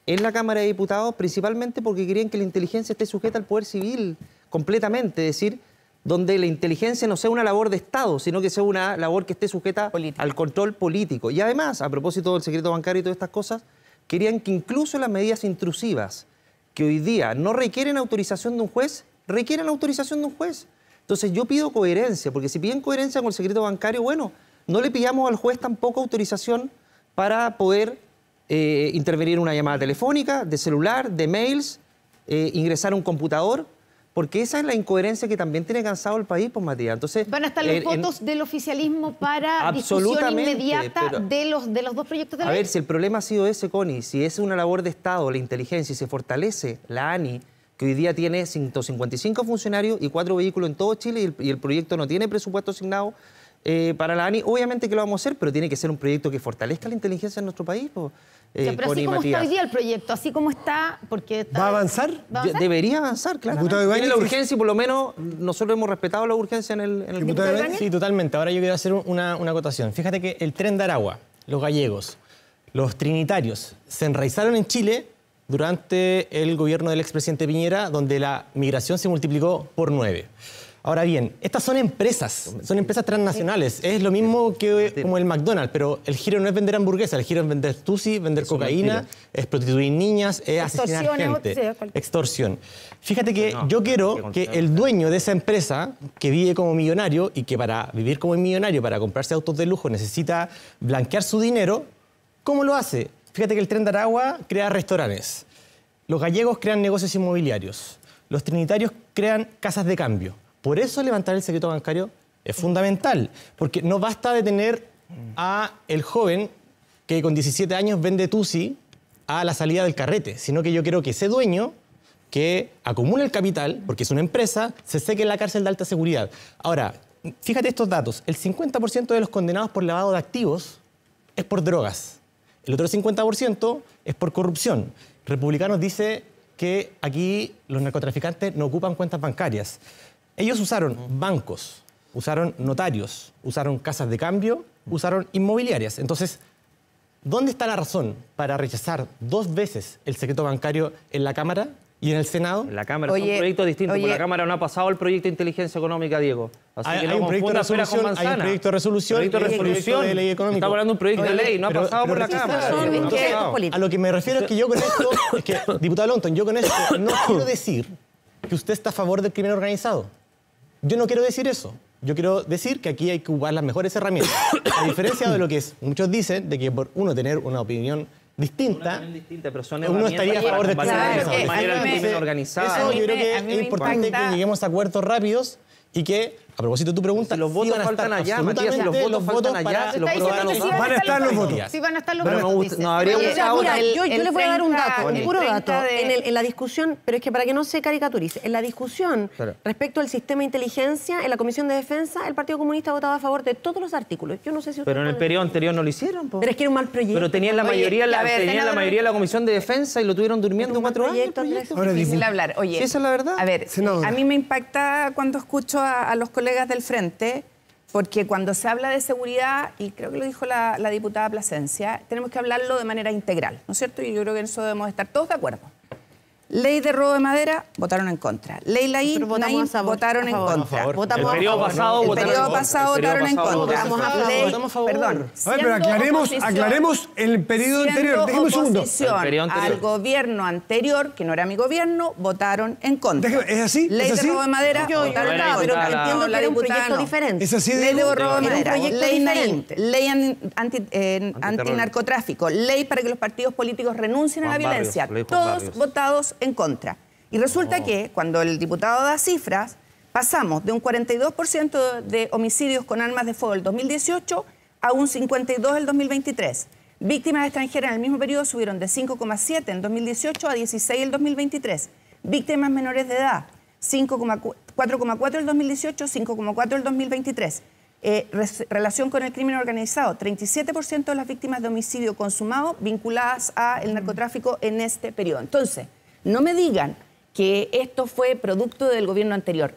en la Cámara de Diputados, principalmente porque querían que la inteligencia esté sujeta al poder civil completamente, es decir, donde la inteligencia no sea una labor de Estado, sino que sea una labor que esté sujeta al control político. Y además, a propósito del secreto bancario y todas estas cosas, querían que incluso las medidas intrusivas, que hoy día no requieren autorización de un juez, requieren autorización de un juez. Entonces yo pido coherencia, porque si piden coherencia con el secreto bancario, bueno, no le pidamos al juez tampoco autorización para poder eh, intervenir en una llamada telefónica, de celular, de mails, eh, ingresar a un computador. Porque esa es la incoherencia que también tiene cansado el país, pues Matías. Entonces, Van a estar los votos del oficialismo para discusión inmediata de, los, de los dos proyectos de ley. A ver, si el problema ha sido ese, Connie, si es una labor de Estado, la inteligencia, y se fortalece la ANI, que hoy día tiene 155 funcionarios y cuatro vehículos en todo Chile y el, proyecto no tiene presupuesto asignado, eh, para la ANI, obviamente que lo vamos a hacer, pero tiene que ser un proyecto que fortalezca la inteligencia en nuestro país. pues. Eh, pero así como está hoy día el proyecto, así como está, porque... ¿Va, a avanzar? Debería avanzar, claro. Tiene la urgencia y por lo menos nosotros hemos respetado la urgencia en el... En sí, totalmente. Ahora yo quiero hacer una, una acotación. Fíjate que el tren de Aragua, los gallegos, los trinitarios, se enraizaron en Chile durante el gobierno del expresidente Piñera, donde la migración se multiplicó por nueve. Ahora bien, estas son empresas, son empresas transnacionales. Es lo mismo que el McDonald's, pero el giro no es vender hamburguesas, el giro es vender tusi, vender cocaína, es prostituir niñas, es asesinar gente. Extorsión. Fíjate que yo quiero que el dueño de esa empresa, que vive como millonario y que para vivir como millonario, para comprarse autos de lujo, necesita blanquear su dinero, ¿cómo lo hace? Fíjate que el tren de Aragua crea restaurantes. Los gallegos crean negocios inmobiliarios. Los trinitarios crean casas de cambio por eso levantar el secreto bancario es fundamental, porque no basta detener a el joven que con 17 años vende Tusi a la salida del carrete, sino que yo quiero que ese dueño que acumula el capital, porque es una empresa, se seque en la cárcel de alta seguridad. Ahora, fíjate estos datos, el 50% de los condenados por lavado de activos es por drogas, el otro 50% es por corrupción. Republicanos dice que aquí los narcotraficantes no ocupan cuentas bancarias. Ellos usaron bancos, usaron notarios, usaron casas de cambio, usaron inmobiliarias. Entonces, ¿dónde está la razón para rechazar dos veces el secreto bancario en la Cámara ¿Y en el Senado? La Cámara, oye, son proyectos distintos. Por la Cámara no ha pasado el proyecto de inteligencia económica, Diego. Así hay, un proyecto de resolución, hay un proyecto de resolución. Proyecto de ley económica. Está hablando un proyecto de ley, no ha pasado por la Cámara. Son, no a lo que me refiero es que yo con esto, diputado Lonton, yo con esto no quiero decir que usted está a favor del crimen organizado. Yo no quiero decir eso. Yo quiero decir que aquí hay que ocupar las mejores herramientas. A diferencia de lo que es, muchos dicen, de que por uno tener una opinión distinta, uno estaría a favor de claro, que, de manera organizada. yo creo que es importante que lleguemos a acuerdos rápidos y que a propósito de tu pregunta, si los votos faltan allá, Matías, si los votos faltan allá, los van, a estar los votos. Sí van a estar los votos. No, habría un yo, les voy a dar un dato, un puro dato. En, la discusión, pero es que para que no se caricaturice, en la discusión respecto al sistema de inteligencia, en la Comisión de Defensa, el Partido Comunista votaba a favor de todos los artículos. Yo no sé si Pero en el periodo anterior no lo hicieron. Pero es que era un mal proyecto. Pero tenían la mayoría, la, mayoría la Comisión de Defensa y lo tuvieron durmiendo cuatro años. Es difícil hablar. Oye, esa es la verdad. A ver, eh, a mí me impacta cuando escucho a los colegas colegas del frente, porque cuando se habla de seguridad, y creo que lo dijo la, la diputada Plasencia, tenemos que hablarlo de manera integral, ¿no es cierto? Y yo creo que en eso debemos estar todos de acuerdo. Ley de robo de madera, votaron en contra. Ley Laín, votaron en contra. Votamos el periodo pasado, el periodo pasado votaron en contra. Perdón. A ver, pero aclaremos, aclaremos el periodo anterior. Déjeme un segundo. al gobierno anterior, que no era mi gobierno, votaron en contra. ¿Es así? Ley de robo de madera, votaron en contra. Pero entiendo que era un proyecto diferente. Ley de robo de madera, ley Naín, ley antinarcotráfico, ley para que los partidos políticos renuncien a la violencia. Todos votados en contra. Y resulta oh. que cuando el diputado da cifras, pasamos de un 42% de homicidios con armas de fuego en 2018 a un 52% en 2023. Víctimas extranjeras en el mismo periodo subieron de 5,7 en 2018 a 16 en 2023. Víctimas menores de edad, 4,4 el 2018, 5,4 el 2023. Eh, relación con el crimen organizado, 37% de las víctimas de homicidio consumado vinculadas al narcotráfico en este periodo. Entonces, no me digan que esto fue producto del gobierno anterior.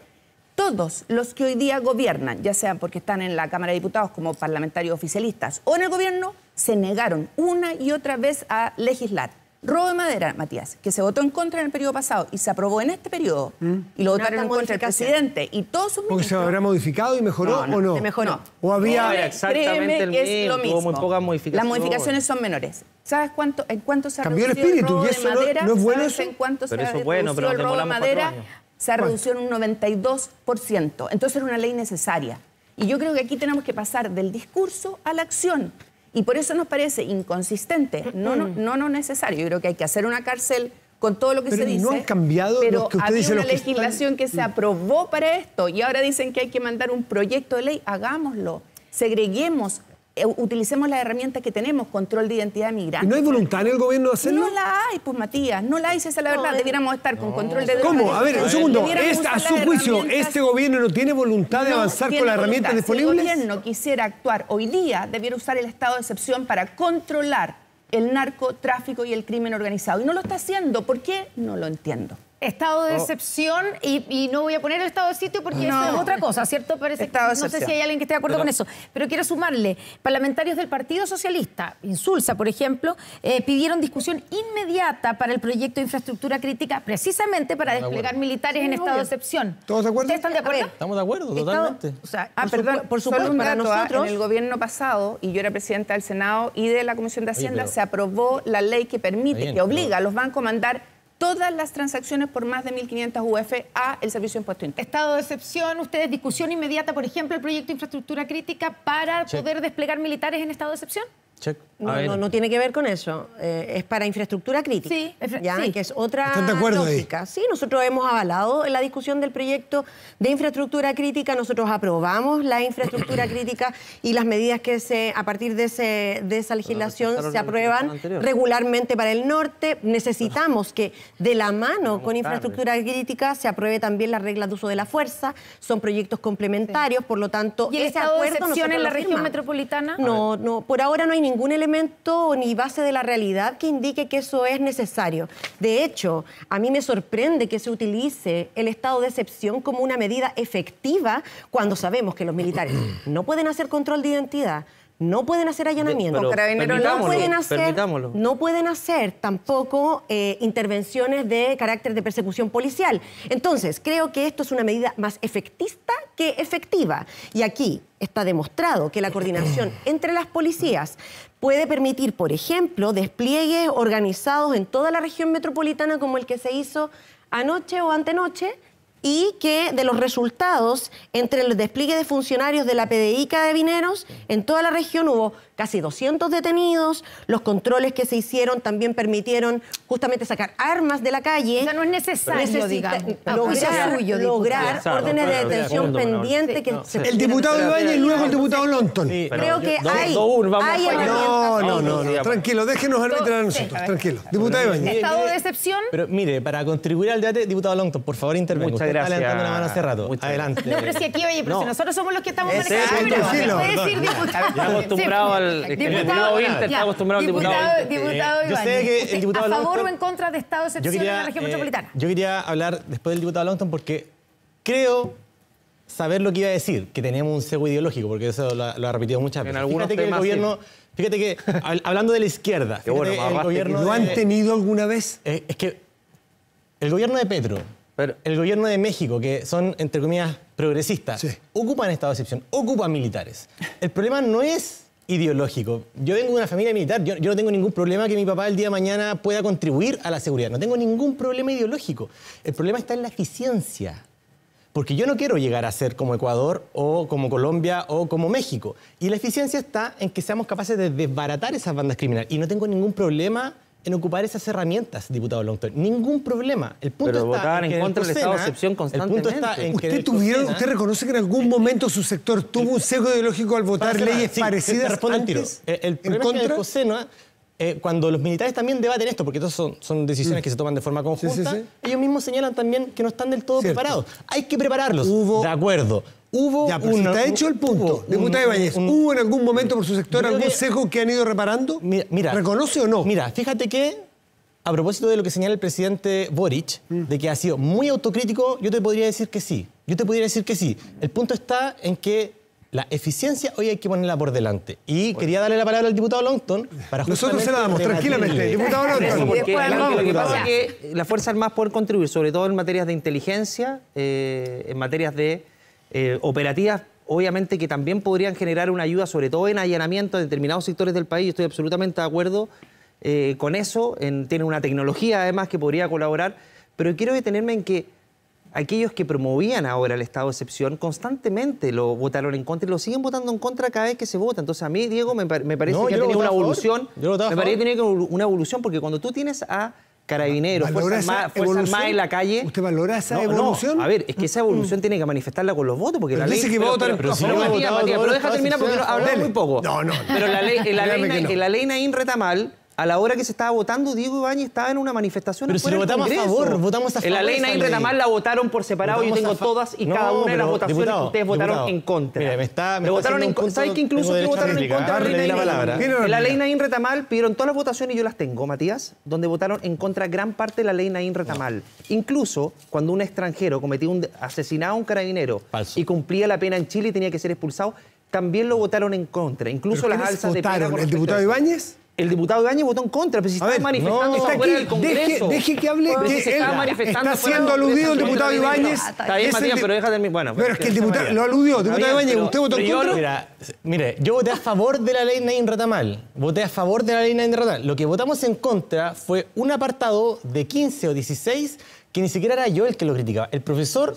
Todos los que hoy día gobiernan, ya sean porque están en la Cámara de Diputados como parlamentarios oficialistas o en el gobierno, se negaron una y otra vez a legislar robo de madera, Matías, que se votó en contra en el periodo pasado y se aprobó en este periodo mm. y lo votaron contra el presidente y todos sus ministros... ¿Porque se habrá modificado y mejoró no, no, o no? mejoró. ¿O había...? exactamente el es lo mismo. Hubo muy pocas modificaciones. Las modificaciones son menores. ¿Sabes cuánto, en cuánto se ha reducido el, espíritu, robo de madera? No, es bueno ¿Sabes en cuánto se ha reducido el robo de madera? Se ha reducido en un 92%. Entonces era una ley necesaria. Y yo creo que aquí tenemos que pasar del discurso a la acción. Y por eso nos parece inconsistente, no, mm. no, no, necesario. Yo creo que hay que hacer una cárcel con todo lo que se dice. No han cambiado pero había una legislación que se mm. aprobó para esto y ahora dicen que hay que mandar un proyecto de ley. Hagámoslo, segreguemos, eh, utilicemos las herramientas que tenemos, control de identidad migrante. ¿Y no hay voluntad en el gobierno de hacerlo? No la hay, pues Matías, no la hay, si esa es la verdad. Eh, debiéramos estar con control de ¿Cómo? A ver, un segundo. a su juicio, ¿este gobierno no tiene voluntad de avanzar con las herramientas disponibles? Si el gobierno quisiera actuar hoy día, debiera usar el estado de excepción para controlar el narcotráfico y el crimen organizado. Y no lo está haciendo. ¿Por qué? No lo entiendo. Estado de excepción y, no voy a poner el estado de sitio porque es otra cosa, ¿cierto? Parece estado no sé si hay alguien que esté de acuerdo con eso, pero quiero sumarle, parlamentarios del Partido Socialista, Insulsa, por ejemplo, eh, pidieron discusión inmediata para el proyecto de infraestructura crítica precisamente para desplegar militares en estado de excepción. ¿Todos de acuerdo? están de acuerdo? Estamos de acuerdo, totalmente. ah, por perdón, supuesto, para ah, nosotros... En el gobierno pasado, y yo era presidenta del Senado y de la Comisión de Hacienda, se aprobó la ley que permite, que obliga a los bancos a mandar todas las transacciones por más de 1.500 UF a el Servicio de Impuesto Interno. Estado de excepción, ustedes discusión inmediata, por ejemplo, el proyecto de infraestructura crítica para poder desplegar militares en estado de excepción. No, no, tiene que ver con eso. Eh, es para infraestructura crítica. Sí, que es otra ¿Están de Sí, nosotros hemos avalado la discusión del proyecto de infraestructura crítica. Nosotros aprobamos la infraestructura crítica y las medidas que se a partir de, ese, de esa legislación se aprueban regularmente para el norte. Necesitamos que de la mano con infraestructura crítica se apruebe también las reglas de uso de la fuerza. Son proyectos complementarios, por lo tanto. ¿Y ese acuerdo de excepción en la región metropolitana? No, no, por ahora no hay ningún elemento ni base de la realidad que indique que eso es necesario. De hecho, a mí me sorprende que se utilice el estado de excepción como una medida efectiva cuando sabemos que los militares no pueden hacer control de identidad, no pueden hacer allanamientos, no pueden hacer, tampoco eh, intervenciones de carácter de persecución policial. Entonces, creo que esto es una medida más efectista que efectiva. Y aquí está demostrado que la coordinación entre las policías puede permitir, por ejemplo, despliegues organizados en toda la región metropolitana como el que se hizo anoche o antenoche y que de los resultados entre el despliegue de funcionarios de la de Vineros, en toda la región hubo casi 200 detenidos. Los controles que se hicieron también permitieron justamente sacar armas de la calle. O no es necesario, Lograr, órdenes de detención pendientes que El diputado Ibañez y luego el diputado Lonton. Creo que hay, hay no, no, no, Tranquilo, déjenos arbitrar a nosotros. tranquilo. Diputado Ibañez. ¿Estado de excepción? Pero mire, para contribuir al debate, diputado Longton por favor, intervenga. Muchas gracias. la mano hace rato. Adelante. No, pero si aquí, oye, pero si nosotros somos los que estamos en el Puede decir diputado. Acostumbrado al diputado está al ¿A favor o en contra de estado de excepción la región eh, metropolitana? Yo quería hablar después del diputado Longton porque creo saber lo que iba a decir, que tenemos un cebo ideológico, porque eso lo, ha repetido muchas veces. En fíjate que el gobierno, fíjate que hablando de la izquierda, el gobierno ¿lo han tenido alguna vez? Eh, es, que el gobierno de Petro, el gobierno de México, que son entre comillas progresistas, ocupan estado de excepción, ocupan militares. El problema no es ideológico. Yo vengo de una familia militar, yo, no tengo ningún problema que mi papá el día de mañana pueda contribuir a la seguridad, no tengo ningún problema ideológico. El problema está en la eficiencia, porque yo no quiero llegar a ser como Ecuador o como Colombia o como México. Y la eficiencia está en que seamos capaces de desbaratar esas bandas criminales. Y no tengo ningún problema en ocupar esas herramientas, diputado Longton. Ningún problema. El punto Pero está votaban en, en contra del estado de excepción constantemente. El punto está en ¿Usted, que ¿Usted reconoce que en algún momento su sector tuvo un sesgo ideológico al votar leyes parecidas antes, el, el, problema en contra? Es eh, cuando los militares también debaten esto, porque todas son, decisiones mm. que se toman de forma conjunta, ellos mismos señalan también que no están del todo preparados. Hay que prepararlos. Hubo... De acuerdo. Hubo ya, pero hecho el punto, diputado Ibáñez. ¿Hubo en algún momento por su sector algún que, sesgo que han ido reparando? Mira, ¿Reconoce o no? Mira, fíjate que a propósito de lo que señala el presidente Boric, mm. de que ha sido muy autocrítico, yo te podría decir que sí. Yo te podría decir que sí. El punto está en que la eficiencia hoy hay que ponerla por delante. Y quería darle la palabra al diputado Longton para Nosotros se la damos, tranquilamente. Diputado Longton. Porque, lo que pasa es que las Fuerzas Armadas pueden contribuir, sobre todo en materias de inteligencia, eh, en materias de eh, operativas, obviamente que también podrían generar una ayuda, sobre todo en allanamiento de determinados sectores del país. estoy absolutamente de acuerdo eh, con eso. En, tiene una tecnología, además, que podría colaborar. Pero quiero detenerme en que aquellos que promovían ahora el estado de excepción constantemente lo votaron en contra y lo siguen votando en contra cada vez que se vota. Entonces a mí, Diego, me, parece que ha tenido una evolución. me parece que tiene una evolución porque cuando tú tienes a carabineros, fuerzas más, en la calle. ¿Usted valora esa evolución? No. a ver, es que esa mm. evolución tiene que manifestarla con los votos, porque la ley. Dice que pero, votan, pero, pero, pero, deja terminar porque hablamos muy poco. No, no. Pero la ley, la la ley Naín Retamal a la hora que se estaba votando, Diego Ibáñez estaba en una manifestación. Pero si votamos a favor, votamos a favor. En la ley Nain retamal la votaron por separado. yo tengo todas y cada una de las votaciones que ustedes votaron en contra. Mira, me está, votaron en contra. ¿Sabes que incluso que votaron en contra de la ley Nain En la ley Nain Retamal pidieron todas las votaciones y yo las tengo, Matías, donde votaron en contra gran parte de la ley Nain Retamal. Incluso cuando un extranjero cometió un asesinado a un carabinero y cumplía la pena en Chile y tenía que ser expulsado, también lo votaron en contra. Incluso las alzas votaron? de ¿El diputado Ibáñez? el diputado Ibáñez votó en contra, pero pues, si está manifestando no, del Deje, que hable, está, siendo aludido el diputado Ibáñez. Está bien, Matías, pero déjate de Bueno, pues, pero, es que el diputado lo aludió, el diputado Ibáñez, ¿usted votó en contra? mire, yo voté a favor de la ley Nain Ratamal. Voté a favor de la ley Nain Ratamal. Lo que votamos en contra fue un apartado de 15 o 16 que ni siquiera era yo el que lo criticaba. El profesor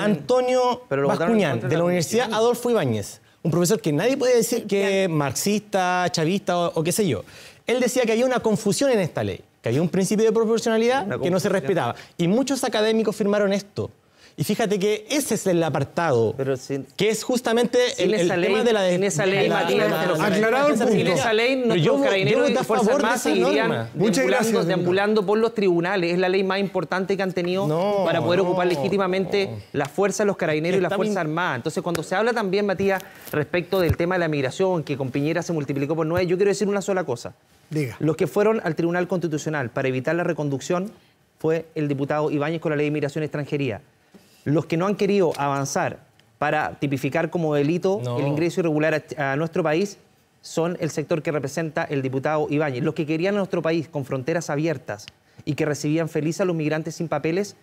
Antonio Bascuñán, de la Universidad Adolfo Ibáñez un profesor que nadie puede decir que es marxista, chavista o, qué sé yo. Él decía que había una confusión en esta ley, que había un principio de proporcionalidad que no se respetaba. Y muchos académicos firmaron esto. Y fíjate que ese es el apartado, que es justamente el, tema de la... Sin esa ley, aclarado esa ley, los carabineros y fuerzas armadas seguirían deambulando, por los tribunales. Es la ley más importante que han tenido para poder ocupar legítimamente la fuerza los carabineros y las fuerzas armadas. Entonces, cuando se habla también, Matías, respecto del tema de la migración, que con Piñera se multiplicó por nueve, yo quiero decir una sola cosa. Los que fueron al Tribunal Constitucional para evitar la reconducción fue el diputado Ibáñez con la ley de migración extranjería los que no han querido avanzar para tipificar como delito el ingreso irregular a, nuestro país son el sector que representa el diputado Ibáñez. Los que querían a nuestro país con fronteras abiertas y que recibían feliz a los migrantes sin papeles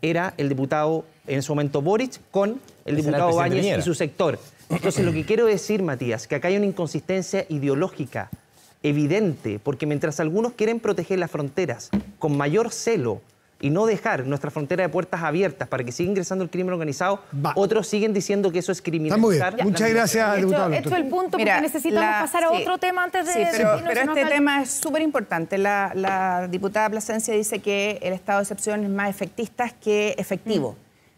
era el diputado, en su momento Boric, con el diputado Ibáñez y su sector. Entonces, lo que quiero decir, Matías, que acá hay una inconsistencia ideológica evidente, porque mientras algunos quieren proteger las fronteras con mayor celo y no dejar nuestra frontera de puertas abiertas para que siga ingresando el crimen organizado, otros siguen diciendo que eso es criminalizar. Muchas gracias, diputado. Esto, es el punto porque necesitamos pasar a otro tema antes de... pero, este tema es súper importante. La, diputada Plasencia dice que el estado de excepción es más efectista que efectivo.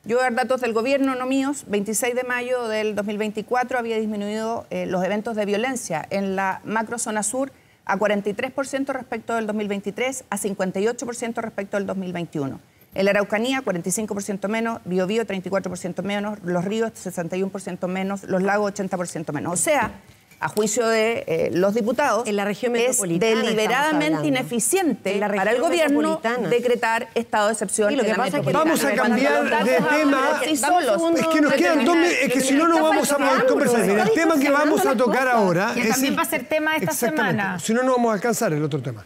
Mm. yo ver datos del gobierno, no míos, 26 de mayo del 2024 había disminuido eh, los eventos de violencia en la macro zona sur a 43% respecto del 2023, a 58% respecto del 2021. En la Araucanía, 45% menos, Biobío, 34% menos, los ríos, 61% menos, los lagos, 80% menos. O sea, a juicio de eh, los diputados, en la región es deliberadamente ineficiente para el gobierno decretar estado de excepción. que pasa que vamos a cambiar de tema. Es que nos quedan dos es que si no, no vamos a poder conversar. el tema que vamos a tocar ahora. Que también va a ser tema esta semana. Si no, no vamos a alcanzar el otro tema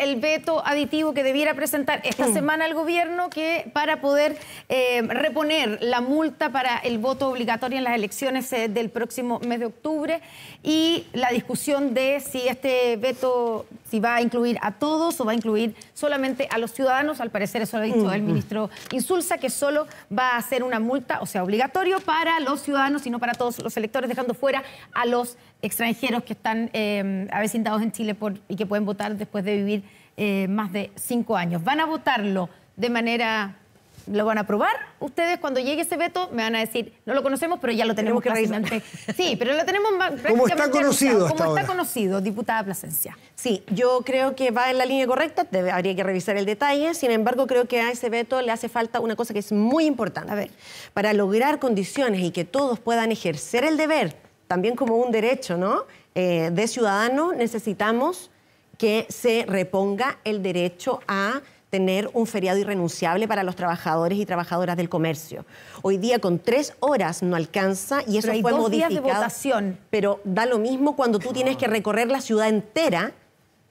el veto aditivo que debiera presentar esta mm. semana el gobierno que para poder eh, reponer la multa para el voto obligatorio en las elecciones eh, del próximo mes de octubre y la discusión de si este veto si va a incluir a todos o va a incluir solamente a los ciudadanos. Al parecer eso lo ha dicho mm, el mm. ministro Insulza, que solo va a ser una multa, o sea, obligatorio para los ciudadanos y no para todos los electores, dejando fuera a los extranjeros que están eh, avecindados en Chile por, y que pueden votar después de de vivir eh, más de cinco años. ¿Van a votarlo de manera... ¿Lo van a aprobar? Ustedes cuando llegue ese veto me van a decir, no lo conocemos, pero ya lo tenemos, que que Sí, pero lo tenemos ¿Cómo está conocido Como está conocido, diputada Plasencia. Sí, yo creo que va en la línea correcta, habría que revisar el detalle, sin embargo creo que a ese veto le hace falta una cosa que es muy importante. A ver, para lograr condiciones y que todos puedan ejercer el deber, también como un derecho, ¿no? Eh, de ciudadano, necesitamos que se reponga el derecho a tener un feriado irrenunciable para los trabajadores y trabajadoras del comercio. Hoy día con tres horas no alcanza y eso fue hay de votación. Pero da lo mismo cuando tú tienes que recorrer la ciudad entera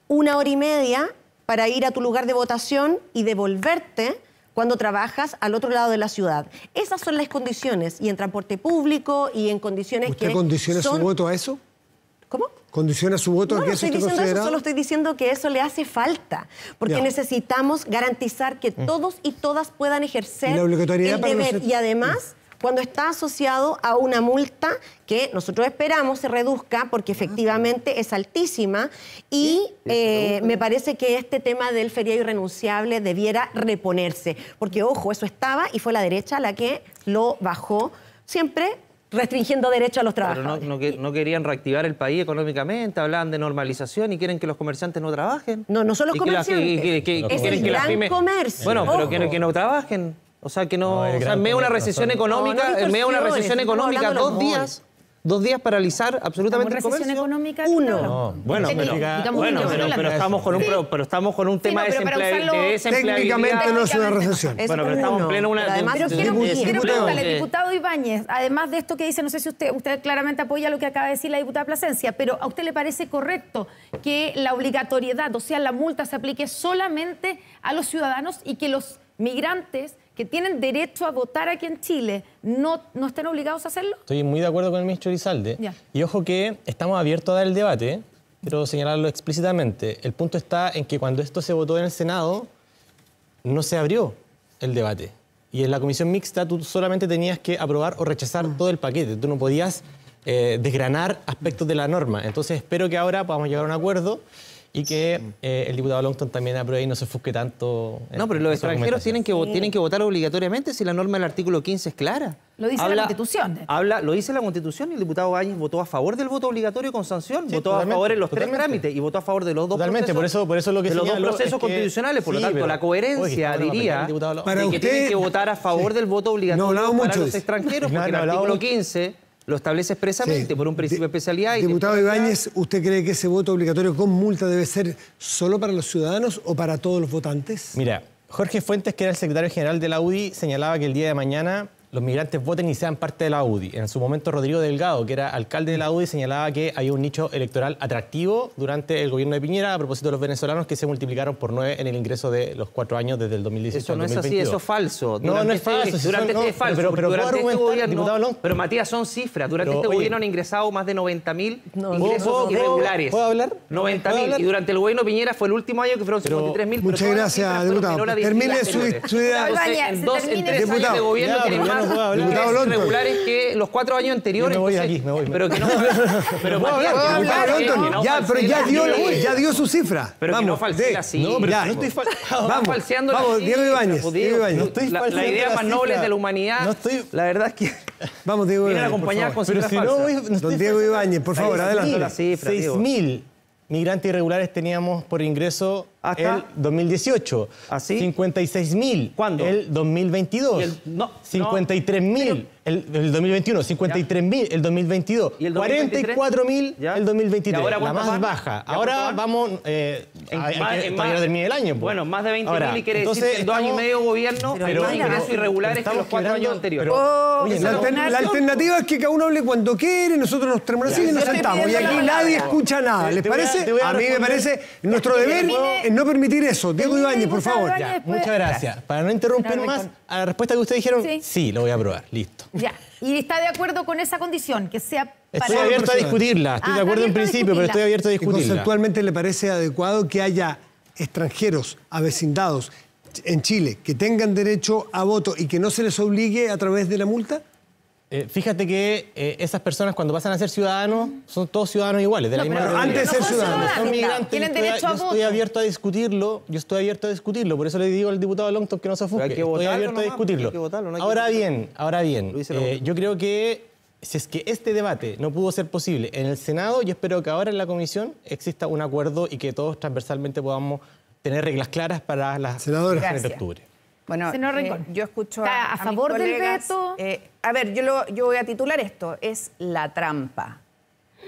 una hora y media para ir a tu lugar de votación y devolverte cuando trabajas al otro lado de la ciudad. Esas son las condiciones, y en transporte público y en condiciones que... ¿Usted condiciona son... voto a eso? ¿Cómo? ¿Condiciona su voto a que no eso estoy diciendo eso, solo estoy diciendo que eso le hace falta, porque necesitamos garantizar que mm. todos y todas puedan ejercer la obligatoriedad deber. Y además, mm. cuando está asociado a una multa que nosotros esperamos se reduzca porque ah. efectivamente es altísima y eh, me parece que este tema del feriado irrenunciable debiera reponerse, porque ojo, eso estaba y fue la derecha la que lo bajó siempre restringiendo derechos a los trabajadores. Pero no, querían reactivar el país económicamente, hablaban de normalización y quieren que los comerciantes no trabajen. No, no son los comerciantes. es gran Bueno, pero que, no trabajen. O sea, que no... o sea, en una recesión económica, en medio de una recesión económica, dos días dos días para paralizar absolutamente el comercio. económica? Uno. No, bueno, pero, bueno, pero, estamos con un, pero con un tema de, desempleo. Técnicamente no es una recesión. bueno, pero estamos en pleno una... Además, pero quiero, preguntarle, diputado Ibáñez, además de esto que dice, no sé si usted, usted claramente apoya lo que acaba de decir la diputada Plasencia, pero ¿a usted le parece correcto que la obligatoriedad, o sea, la multa se aplique solamente a los ciudadanos y que los migrantes que tienen derecho a votar aquí en Chile no, no estén obligados a hacerlo? Estoy muy de acuerdo con el ministro Rizalde. Y ojo que estamos abiertos a dar el debate, ...pero señalarlo explícitamente. El punto está en que cuando esto se votó en el Senado, no se abrió el debate. Y en la comisión mixta tú solamente tenías que aprobar o rechazar mm. todo el paquete. Tú no podías eh, desgranar aspectos de la norma. Entonces espero que ahora podamos llegar a un acuerdo y que eh, el diputado Longton también apruebe y no se fusque tanto. No, pero los extranjeros tienen que, tienen que votar obligatoriamente si la norma del artículo 15 es clara. Lo dice la Constitución. Habla, lo dice la Constitución y el diputado Báñez votó a favor del voto obligatorio con sanción, votó a favor en los tres trámites y votó a favor de los dos totalmente, procesos. por eso, por eso lo que los procesos constitucionales, por lo tanto, pues, la coherencia diría que tienen que votar a favor del voto obligatorio para los extranjeros, no, porque el artículo 15 lo establece expresamente por un principio de especialidad. diputado Ibáñez, ¿usted cree que ese voto obligatorio con multa debe ser solo para los ciudadanos o para todos los votantes? Mira, Jorge Fuentes, que era el secretario general de la UDI, señalaba que el día de mañana los migrantes voten y sean parte de la UDI. En su momento Rodrigo Delgado, que era alcalde de la UDI, señalaba que había un nicho electoral atractivo durante el gobierno de Piñera a propósito de los venezolanos que se multiplicaron por nueve en el ingreso de los cuatro años desde el 2018 Eso no es así, eso es falso. no, no es este falso. durante este, es falso. Pero, este gobierno, pero Matías, son cifras. Durante este gobierno han ingresado más de 90.000 ingresos irregulares. ¿Puedo hablar? 90.000. Y durante el gobierno de Piñera fue el último año que fueron 53.000. Muchas gracias, diputado. Termine su idea. En dos, en tres años de gobierno los regulares que los cuatro años anteriores. Pero que no. ya, dio, ya dio su cifra. vamos, falseando. Vamos, Diego Ibáñez. Diego la, idea más noble de la humanidad. La verdad es que. Vamos, Diego Ibáñez. Diego por favor, adelante. 6.000 migrantes irregulares teníamos por ingreso hasta El 2018. ¿Así? 56 ¿Cuándo? El 2022. no, 53 El, 2021, 53.000 El 2022. ¿Y el 44 mil el 2023. la más baja. Ahora vamos. Eh, en, el año. Pues. Bueno, más de 20 mil y quiere decir que dos años y medio gobierno pero, más ingresos irregulares que los cuatro años anteriores. Oh, la, alternativa es que cada uno hable cuando quiere, nosotros nos terminamos y nos sentamos. Y aquí nadie escucha nada. ¿Les parece? A mí me parece nuestro deber no permitir eso. Diego Ibáñez, por favor. Ya, muchas gracias. Para no interrumpir más, a la respuesta que ustedes dijeron, sí. lo voy a probar. Listo. Ya. ¿Y está de acuerdo con esa condición? Que sea Estoy abierto a discutirla. Estoy ah, de acuerdo en principio, pero estoy abierto a discutirla. conceptualmente le parece adecuado que haya extranjeros avecindados en Chile que tengan derecho a voto y que no se les obligue a través de la multa? Eh, fíjate que eh, esas personas cuando pasan a ser ciudadanos son todos ciudadanos iguales, de la misma Antes de ser ciudadanos, son Tienen yo derecho estoy, a, estoy abierto a discutirlo, yo estoy abierto a discutirlo, por eso le digo al diputado Longton que no se ofusque. estoy abierto a pues, discutirlo. ahora bien, ahora bien, eh, yo creo que si es que este debate no pudo ser posible en el Senado, yo espero que ahora en la comisión exista un acuerdo y que todos transversalmente podamos tener reglas claras para las elecciones de octubre. Bueno, eh, yo escucho a, a favor del veto? Eh, a ver, yo, lo, yo voy a titular esto, es la trampa.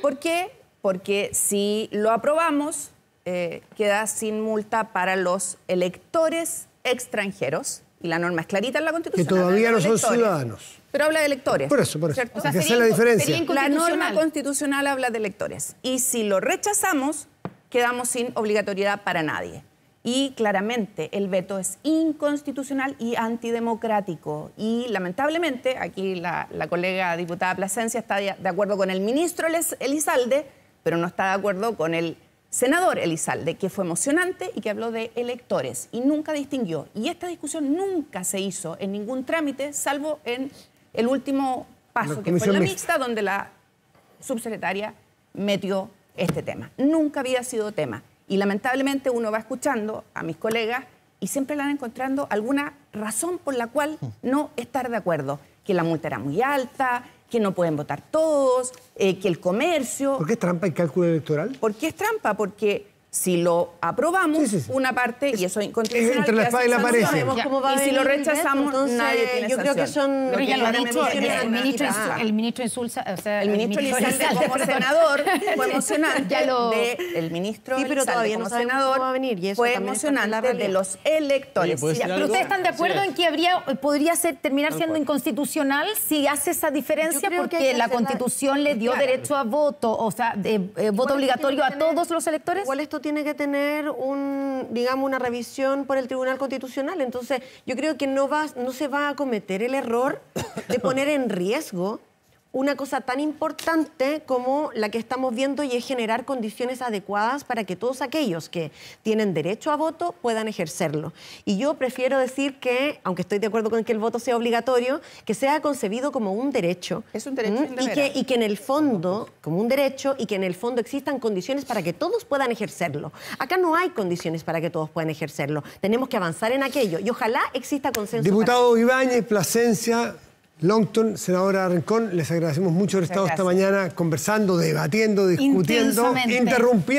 ¿Por qué? Porque si lo aprobamos, eh, queda sin multa para los electores extranjeros, y la norma es clarita en la Constitución. Que todavía no son ciudadanos. Pero habla de electores. Por eso, por eso. O la diferencia. La norma constitucional habla de electores. Y si lo rechazamos, quedamos sin obligatoriedad para nadie. Y claramente el veto es inconstitucional y antidemocrático. Y lamentablemente, aquí la, colega diputada Plasencia está de, acuerdo con el ministro Elizalde, pero no está de acuerdo con el senador Elizalde, que fue emocionante y que habló de electores y nunca distinguió. Y esta discusión nunca se hizo en ningún trámite, salvo en el último paso, que fue la mixta, donde la subsecretaria metió este tema. Nunca había sido tema. Y lamentablemente uno va escuchando a mis colegas y siempre le van encontrando alguna razón por la cual mm. no estar de acuerdo. Que la multa era muy alta, que no pueden votar todos, eh, que el comercio... ¿Por qué es trampa el cálculo electoral? porque es trampa? Porque si lo aprobamos, una parte, y eso es inconstitucional. y la Y si lo rechazamos, Entonces, nadie Yo creo que son... el, ministro el ministro O el, ministro como senador fue emocionante El ministro pero todavía como no senador va a venir, y fue emocionante de los electores. pero ¿Ustedes están de acuerdo en que habría eh, podría ser, terminar siendo inconstitucional si hace esa diferencia? Porque la Constitución le dio derecho a voto, o sea, eh, voto obligatorio a todos los electores. ¿Cuál es tu tiene que tener un, digamos, una revisión por el Tribunal Constitucional. Entonces, yo creo que no, va, no se va a cometer el error de poner en riesgo una cosa tan importante como la que estamos viendo y es generar condiciones adecuadas para que todos aquellos que tienen derecho a voto puedan ejercerlo. Y yo prefiero decir que, aunque estoy de acuerdo con que el voto sea obligatorio, que sea concebido como un derecho. Es un derecho. ¿Mm? Y que, y que en el fondo, como un derecho, y que en el fondo existan condiciones para que todos puedan ejercerlo. Acá no hay condiciones para que todos puedan ejercerlo. Tenemos que avanzar en aquello y ojalá exista consenso. Diputado Ibáñez, Plasencia, Longton, senadora Rincón, les agradecemos mucho haber estado esta mañana conversando, debatiendo, discutiendo, interrumpiendo.